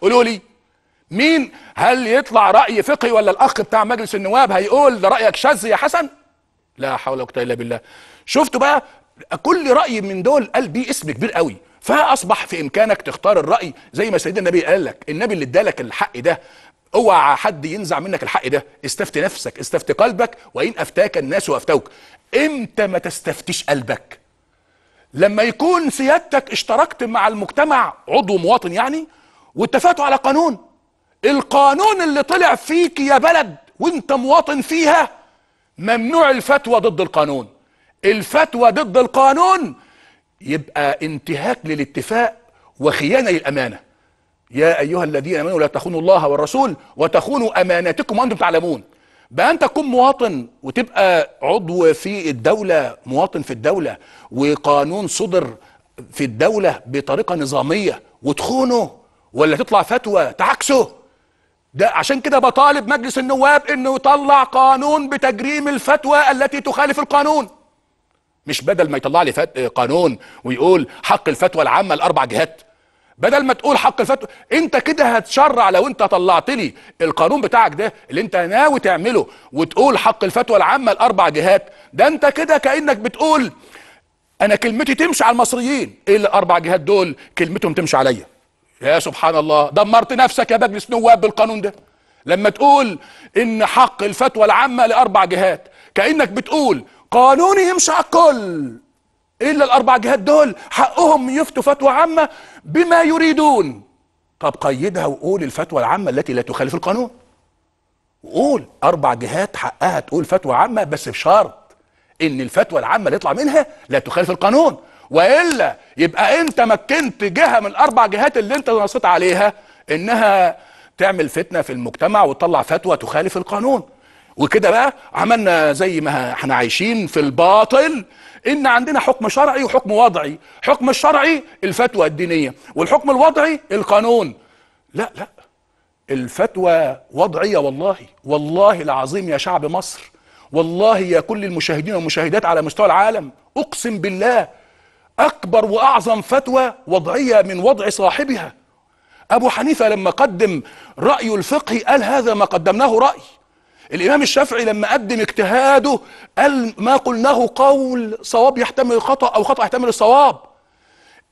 Speaker 1: قولوا لي مين هل يطلع راي فقهي ولا الاخ بتاع مجلس النواب هيقول ده رايك شاذ يا حسن لا حول ولا قوه الا بالله شفتوا بقى كل راي من دول قال بيه اسم كبير قوي فاصبح في امكانك تختار الراي زي ما سيدنا النبي قال لك النبي اللي ادالك الحق ده اوعى حد ينزع منك الحق ده استفتي نفسك استفتي قلبك وان افتاك الناس وافتوك امتى ما تستفتيش قلبك لما يكون سيادتك اشتركت مع المجتمع عضو مواطن يعني واتفقتوا على قانون القانون اللي طلع فيك يا بلد وانت مواطن فيها ممنوع الفتوى ضد القانون الفتوى ضد القانون يبقى انتهاك للاتفاق وخيانه للامانه يا ايها الذين امنوا لا تخونوا الله والرسول وتخونوا اماناتكم وانتم تعلمون بقى انت تكون مواطن وتبقى عضو في الدوله مواطن في الدوله وقانون صدر في الدوله بطريقه نظاميه وتخونه ولا تطلع فتوى تعكسه ده عشان كده بطالب مجلس النواب انه يطلع قانون بتجريم الفتوى التي تخالف القانون مش بدل ما يطلع لي فت... قانون ويقول حق الفتوى العامه لاربع جهات بدل ما تقول حق الفتوى انت كده هتشرع لو انت طلعت لي القانون بتاعك ده اللي انت ناوي تعمله وتقول حق الفتوى العامه لاربع جهات ده انت كده كانك بتقول انا كلمتي تمشي على المصريين ايه الاربع جهات دول كلمتهم تمشي عليا يا سبحان الله دمرت نفسك يا مجلس نواب بالقانون ده لما تقول ان حق الفتوى العامه لاربع جهات كانك بتقول قانون يمشي على الكل الا الاربع جهات دول حقهم يفتوا فتوى عامه بما يريدون طب قيدها وقول الفتوى العامه التي لا تخالف القانون وقول اربع جهات حقها تقول فتوى عامه بس بشرط ان الفتوى العامه اللي يطلع منها لا تخالف القانون والا يبقى انت مكنت جهه من الاربع جهات اللي انت نصيت عليها انها تعمل فتنه في المجتمع وتطلع فتوى تخالف القانون وكده بقى عملنا زي ما احنا عايشين في الباطل ان عندنا حكم شرعي وحكم وضعي حكم الشرعي الفتوى الدينيه والحكم الوضعي القانون لا لا الفتوى وضعيه والله والله العظيم يا شعب مصر والله يا كل المشاهدين والمشاهدات على مستوى العالم اقسم بالله اكبر واعظم فتوى وضعيه من وضع صاحبها ابو حنيفه لما قدم رايه الفقهي قال هذا ما قدمناه راي الامام الشافعي لما قدم اجتهاده قال ما قلناه قول صواب يحتمل الخطا او خطا يحتمل الصواب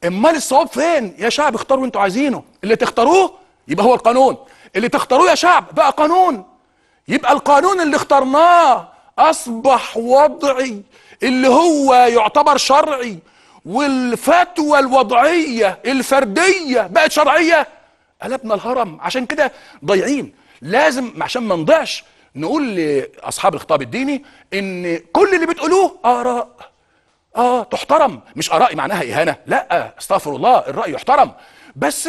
Speaker 1: امال الصواب فين يا شعب اختاروا انتوا عايزينه اللي تختاروه يبقى هو القانون اللي تختاروه يا شعب بقى قانون يبقى القانون اللي اخترناه اصبح وضعي اللي هو يعتبر شرعي والفتوى الوضعيه الفرديه بقت شرعيه قلبنا الهرم عشان كده ضايعين لازم عشان ما نضيعش نقول لاصحاب الخطاب الديني ان كل اللي بتقولوه اراء اه تحترم مش ارائي معناها اهانه لا استغفر الله الراي يحترم بس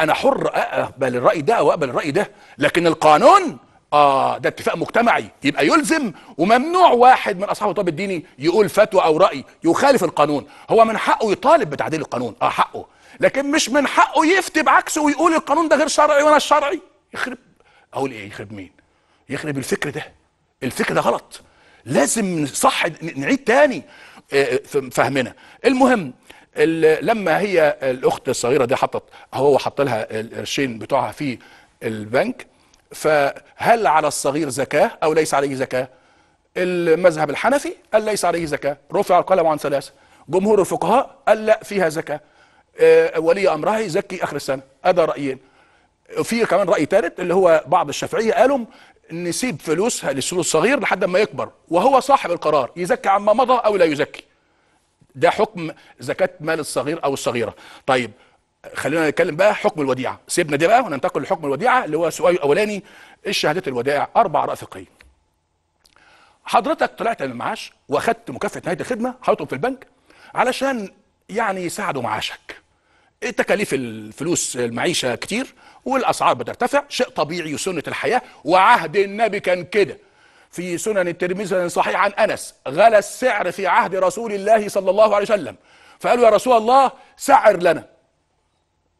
Speaker 1: انا حر اقبل الراي ده واقبل الراي ده لكن القانون اه ده اتفاق مجتمعي يبقى يلزم وممنوع واحد من اصحاب الطب الديني يقول فتوى او راي يخالف القانون هو من حقه يطالب بتعديل القانون اه حقه لكن مش من حقه يفتي بعكسه ويقول القانون ده غير شرعي وانا الشرعي يخرب اقول ايه يخرب مين يخرب الفكر ده الفكر ده غلط لازم صح نعيد تاني آه، آه، فهمنا المهم لما هي الاخت الصغيره دي حطت هو حط لها القرشين بتوعها في البنك فهل على الصغير زكاه او ليس عليه زكاه المذهب الحنفي قال ليس عليه زكاه رفع القلم عن ثلاثه جمهور الفقهاء قال لا فيها زكاه آه، ولي امرها يزكي اخر السنه ادى رايين في كمان راي ثالث اللي هو بعض الشافعيه قالوا نسيب فلوسها للسوق الصغير لحد ما يكبر وهو صاحب القرار يزكي عما مضى او لا يزكي ده حكم زكاه مال الصغير او الصغيره طيب خلينا نتكلم بقى حكم الوديعه سيبنا دي بقى وننتقل لحكم الوديعه اللي هو سؤال الاولاني ايش شهاده الودائع اربع رأفقين حضرتك طلعت من المعاش واخدت مكافاه نهايه الخدمه حطهم في البنك علشان يعني يساعدوا معاشك إيه تكاليف الفلوس المعيشه كتير والاسعار بترتفع شيء طبيعي وسنه الحياه وعهد النبي كان كده في سنن الترمذي صحيح عن انس غلى السعر في عهد رسول الله صلى الله عليه وسلم فقالوا يا رسول الله سعر لنا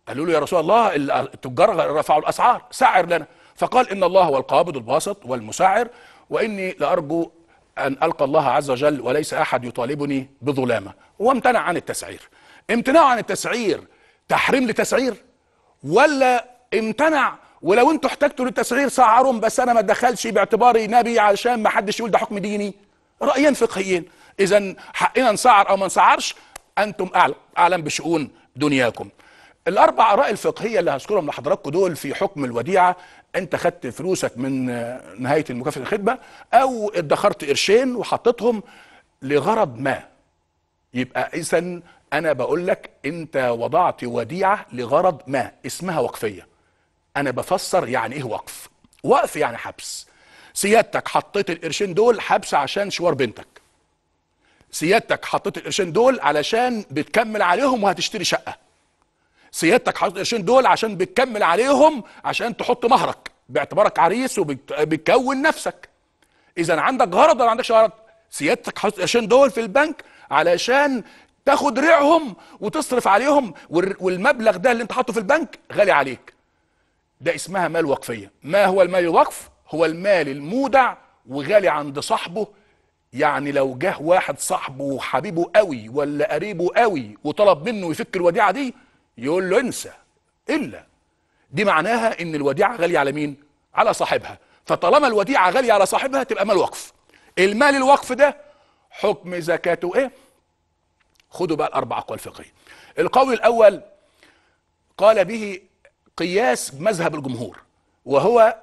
Speaker 1: قالوا له يا رسول الله التجار رفعوا الاسعار سعر لنا فقال ان الله هو القابض الباسط والمسعر واني لارجو ان القى الله عز وجل وليس احد يطالبني بظلامه وامتنع عن التسعير امتناع عن التسعير تحريم لتسعير ولا امتنع ولو انتوا احتجتوا للتسعير سعرهم بس انا ما اتدخلش باعتباري نبي علشان ما حدش يقول ده حكم ديني رايين فقهيين اذا حقنا نسعر او ما نسعرش انتم اعلم اعلم بشؤون دنياكم الاربع اراء الفقهيه اللي هذكرهم لحضراتكم دول في حكم الوديعه انت خدت فلوسك من نهايه المكافاه الخدمه او ادخرت قرشين وحطيتهم لغرض ما يبقى اذا انا بقول لك انت وضعت وديعه لغرض ما اسمها وقفيه انا بفسر يعني ايه وقف وقف يعني حبس سيادتك حطيت القرشين دول حبس عشان شوار بنتك سيادتك حطيت القرشين دول علشان بتكمل عليهم وهتشتري شقه سيادتك حاطط القرشين دول عشان بتكمل عليهم عشان تحط مهرك باعتبارك عريس وبتكون نفسك اذا عندك غرض ولا ما عندكش غرض سيادتك حاطط القرشين دول في البنك علشان تاخد ريعهم وتصرف عليهم والمبلغ ده اللي انت حاطه في البنك غالي عليك ده اسمها مال وقفية ما هو المال الوقف هو المال المودع وغالي عند صاحبه يعني لو جه واحد صاحبه وحبيبه قوي ولا قريبه قوي وطلب منه يفك الوديعة دي يقول له انسى إلا دي معناها ان الوديعة غالية على مين على صاحبها فطالما الوديعة غالية على صاحبها تبقى مال وقف المال الوقف ده حكم زكاته ايه خدوا بقى الاربع اقوال فقهيه القول الاول قال به قياس مذهب الجمهور وهو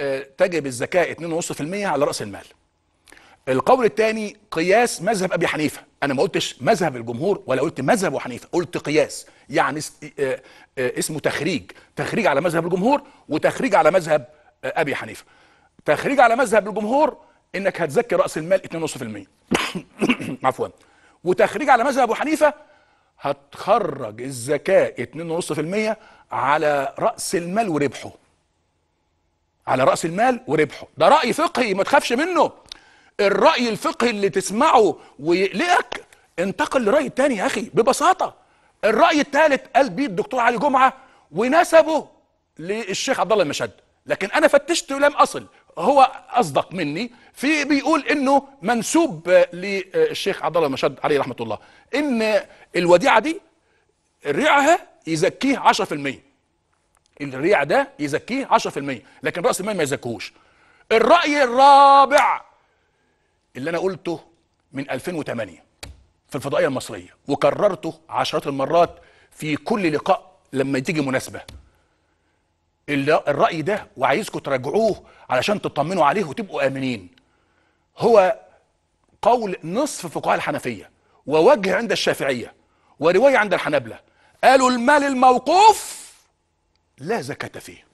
Speaker 1: آه، تجب الزكاة 2.5% على رأس المال القول الثاني قياس مذهب أبي حنيفة أنا ما قلتش مذهب الجمهور ولا قلت مذهب أبو حنيفة قلت قياس يعني آه، آه، اسمه تخريج تخريج على مذهب الجمهور وتخريج على مذهب أبي حنيفة تخريج على مذهب الجمهور إنك هتزكي رأس المال 2.5% عفوا وتخريج على مذهب أبو حنيفة هتخرج الزكاة 2.5% على راس المال وربحه على راس المال وربحه ده راي فقهي ما تخافش منه الراي الفقهي اللي تسمعه ويقلقك انتقل لراي تاني يا اخي ببساطه الراي التالت قال بيه الدكتور علي جمعه ونسبه للشيخ عبد الله المشد لكن انا فتشت ولم اصل هو اصدق مني في بيقول انه منسوب للشيخ عبد الله المشد عليه رحمه الله ان الوديعه دي ريعها يزكيه 10% الريع ده يزكيه 10% لكن راس المال ما يزكوش الراي الرابع اللي انا قلته من 2008 في الفضائيه المصريه وكررته عشرات المرات في كل لقاء لما تيجي مناسبه الراي ده وعايزكم تراجعوه علشان تطمنوا عليه وتبقوا امنين هو قول نصف فقهاء الحنفيه ووجه عند الشافعيه وروايه عند الحنابله قالوا المال الموقوف لا زكاة فيه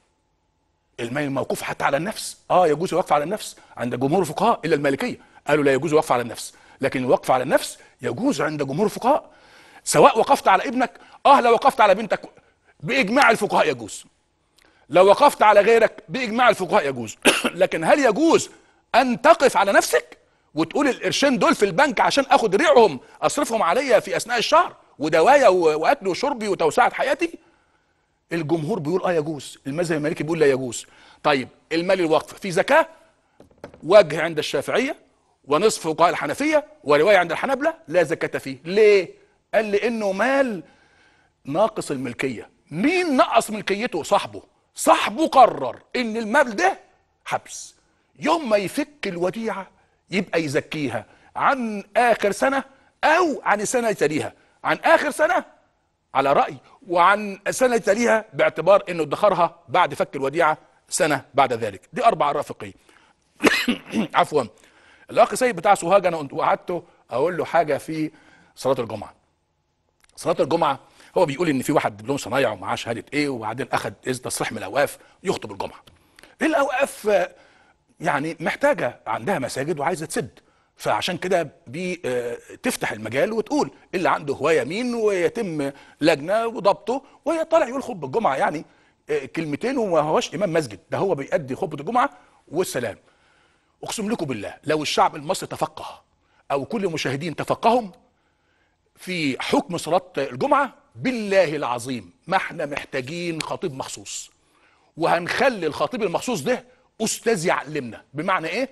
Speaker 1: المال الموقوف حتى على النفس اه يجوز الوقف على النفس عند جمهور الفقهاء الا المالكيه قالوا لا يجوز الوقف على النفس لكن الوقف على النفس يجوز عند جمهور الفقهاء سواء وقفت على ابنك اه لو وقفت على بنتك باجماع الفقهاء يجوز لو وقفت على غيرك باجماع الفقهاء يجوز لكن هل يجوز ان تقف على نفسك وتقول القرشين دول في البنك عشان اخد ريعهم اصرفهم عليا في اثناء الشهر ودوايا واكل وشربي وتوسعه حياتي الجمهور بيقول اه يجوز المذهب المالكي بيقول لا يجوز طيب المال الوقف في زكاه وجه عند الشافعيه ونصف فقهاء الحنفيه وروايه عند الحنابله لا زكاه فيه ليه قال لانه مال ناقص الملكيه مين نقص ملكيته صاحبه صاحبه قرر ان المال ده حبس يوم ما يفك الوديعه يبقى يزكيها عن اخر سنه او عن السنه اللي تليها عن اخر سنه على رأي وعن سنة تليها باعتبار انه ادخرها بعد فك الوديعة سنة بعد ذلك دي اربع رافقية عفوا الاخ سيد بتاع سوهاج انا وعدته اقول له حاجة في صلاة الجمعة صلاة الجمعة هو بيقول ان في واحد دبلوم صنايع ومعاه شهادة ايه وبعدين اخد اذ إيه، تصريح من الاوقاف يخطب الجمعة الاوقاف يعني محتاجة عندها مساجد وعايزة تسد فعشان كده بتفتح آه، المجال وتقول اللي عنده هوايه مين ويتم لجنه وضبطه وهي طالع يقول خطبه الجمعه يعني آه، كلمتين وما هوش امام مسجد ده هو بيؤدي خطبه الجمعه والسلام اقسم لكم بالله لو الشعب المصري تفقه او كل المشاهدين تفقهم في حكم صلاه الجمعه بالله العظيم ما احنا محتاجين خطيب مخصوص وهنخلي الخطيب المخصوص ده استاذ يعلمنا بمعنى ايه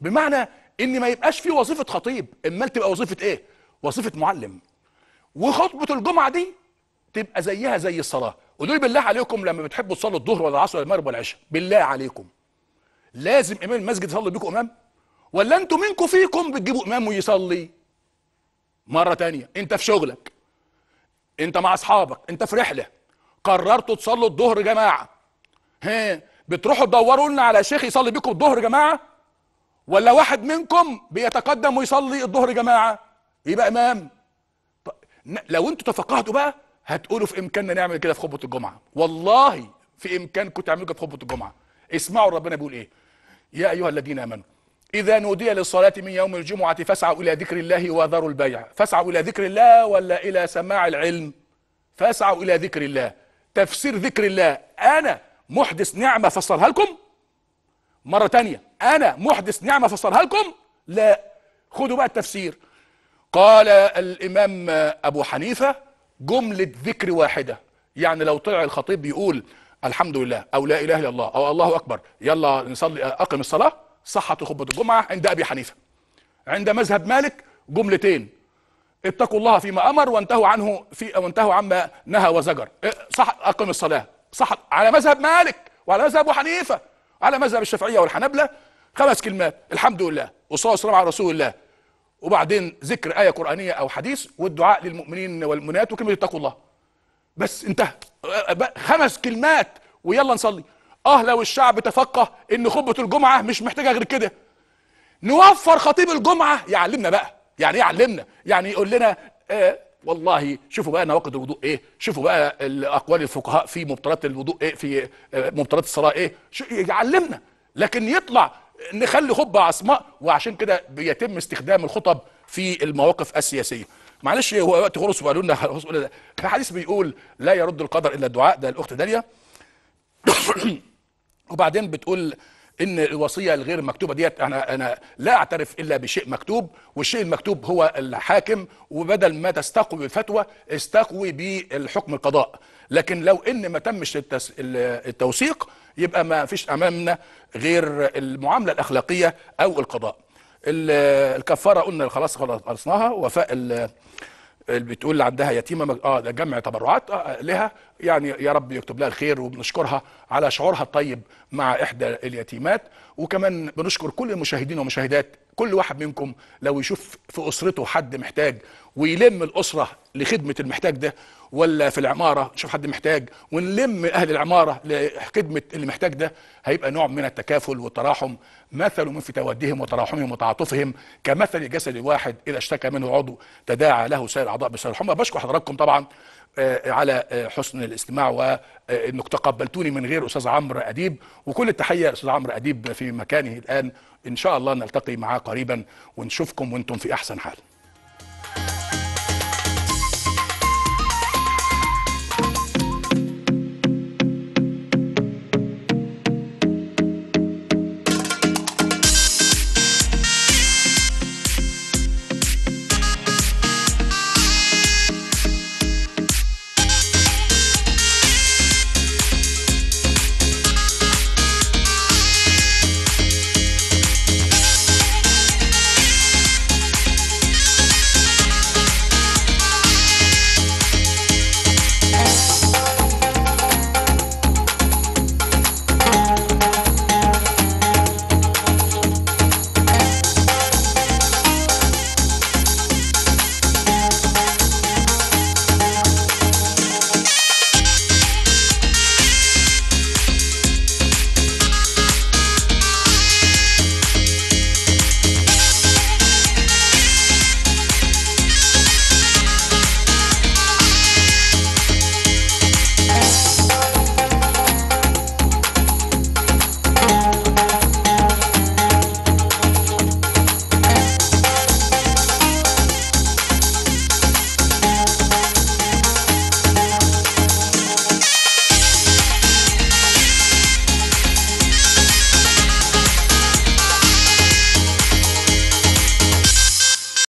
Speaker 1: بمعنى ان ما يبقاش في وظيفه خطيب امال تبقى وظيفه ايه وظيفه معلم وخطبه الجمعه دي تبقى زيها زي الصلاه قولوا لي بالله عليكم لما بتحبوا تصلوا الظهر ولا العصر ولا المغرب ولا العشاء بالله عليكم لازم امام المسجد يصلي بيكم امام ولا انتوا منكم فيكم بتجيبوا امام ويصلي مره تانية انت في شغلك انت مع اصحابك انت في رحله قررتوا تصلوا الظهر جماعه ها بتروحوا تدوروا لنا على شيخ يصلي بيكم الظهر جماعه ولا واحد منكم بيتقدم ويصلي الظهر جماعه يبقى امام لو انتوا تفقهتوا بقى هتقولوا في امكاننا نعمل كده في خطبه الجمعه والله في امكانكم تعملوا كده في خطبه الجمعه اسمعوا ربنا بيقول ايه يا ايها الذين امنوا اذا نودي للصلاه من يوم الجمعه فاسعوا الى ذكر الله وذروا البيع فاسعوا الى ذكر الله ولا الى سماع العلم فاسعوا الى ذكر الله تفسير ذكر الله انا محدث نعمه فسرها لكم مره ثانيه انا محدث نعمه فسرها لكم لا خدوا بقى التفسير قال الامام ابو حنيفه جمله ذكر واحده يعني لو طلع الخطيب بيقول الحمد لله او لا اله الا الله او الله اكبر يلا نصلي اقم الصلاه صحت خطبه الجمعه عند ابي حنيفه عند مذهب مالك جملتين اتقوا الله فيما امر وانتهوا عنه في وانتهوا عما نهى وزجر إيه، صح اقم الصلاه صح على مذهب مالك وعلى مذهب ابو حنيفه على مذهب الشافعيه والحنابله خمس كلمات الحمد لله والصلاه والسلام على رسول الله وبعدين ذكر ايه قرانيه او حديث والدعاء للمؤمنين والمؤمنات وكلمه اتقوا الله بس انتهى خمس كلمات ويلا نصلي اه لو الشعب تفقه ان خطبه الجمعه مش محتاجه غير كده نوفر خطيب الجمعه يعلمنا بقى يعني ايه يعلمنا يعني يقول لنا آه والله شوفوا بقى نواقض الوضوء ايه شوفوا بقى اقوال الفقهاء في مبطلات الوضوء ايه في آه، مبطلات الصلاه ايه يعلمنا لكن يطلع نخلي خطبه عصماء وعشان كده بيتم استخدام الخطب في المواقف السياسيه معلش هو وقت غرس وقالوا لنا في حديث بيقول لا يرد القدر الا الدعاء ده الاخت داليا وبعدين بتقول ان الوصيه الغير مكتوبه ديت انا انا لا اعترف الا بشيء مكتوب والشيء المكتوب هو الحاكم وبدل ما تستقوي الفتوى استقوي بالحكم القضاء لكن لو ان ما تمش التس... التوثيق يبقى ما فيش امامنا غير المعامله الاخلاقيه او القضاء الكفاره قلنا خلاص خلصناها وفاء اللي بتقول اللي عندها يتيمه اه ده جمع تبرعات آه لها يعني يا رب يكتب لها الخير وبنشكرها على شعورها الطيب مع إحدى اليتيمات وكمان بنشكر كل المشاهدين والمشاهدات كل واحد منكم لو يشوف في أسرته حد محتاج ويلم الأسرة لخدمة المحتاج ده ولا في العمارة نشوف حد محتاج ونلم أهل العمارة لخدمة اللي محتاج ده هيبقى نوع من التكافل والتراحم مثل من في تودهم وتراحمهم وتعاطفهم كمثل الجسد الواحد إذا اشتكى منه عضو تداعى له سائر الأعضاء بسائر الحمى بشكر حضراتكم طبعا آه، على آه، حسن الاستماع وانك تقبلتوني من غير استاذ عمرو اديب وكل التحيه استاذ عمرو اديب في مكانه الان ان شاء الله نلتقي معاه قريبا ونشوفكم وانتم في احسن حال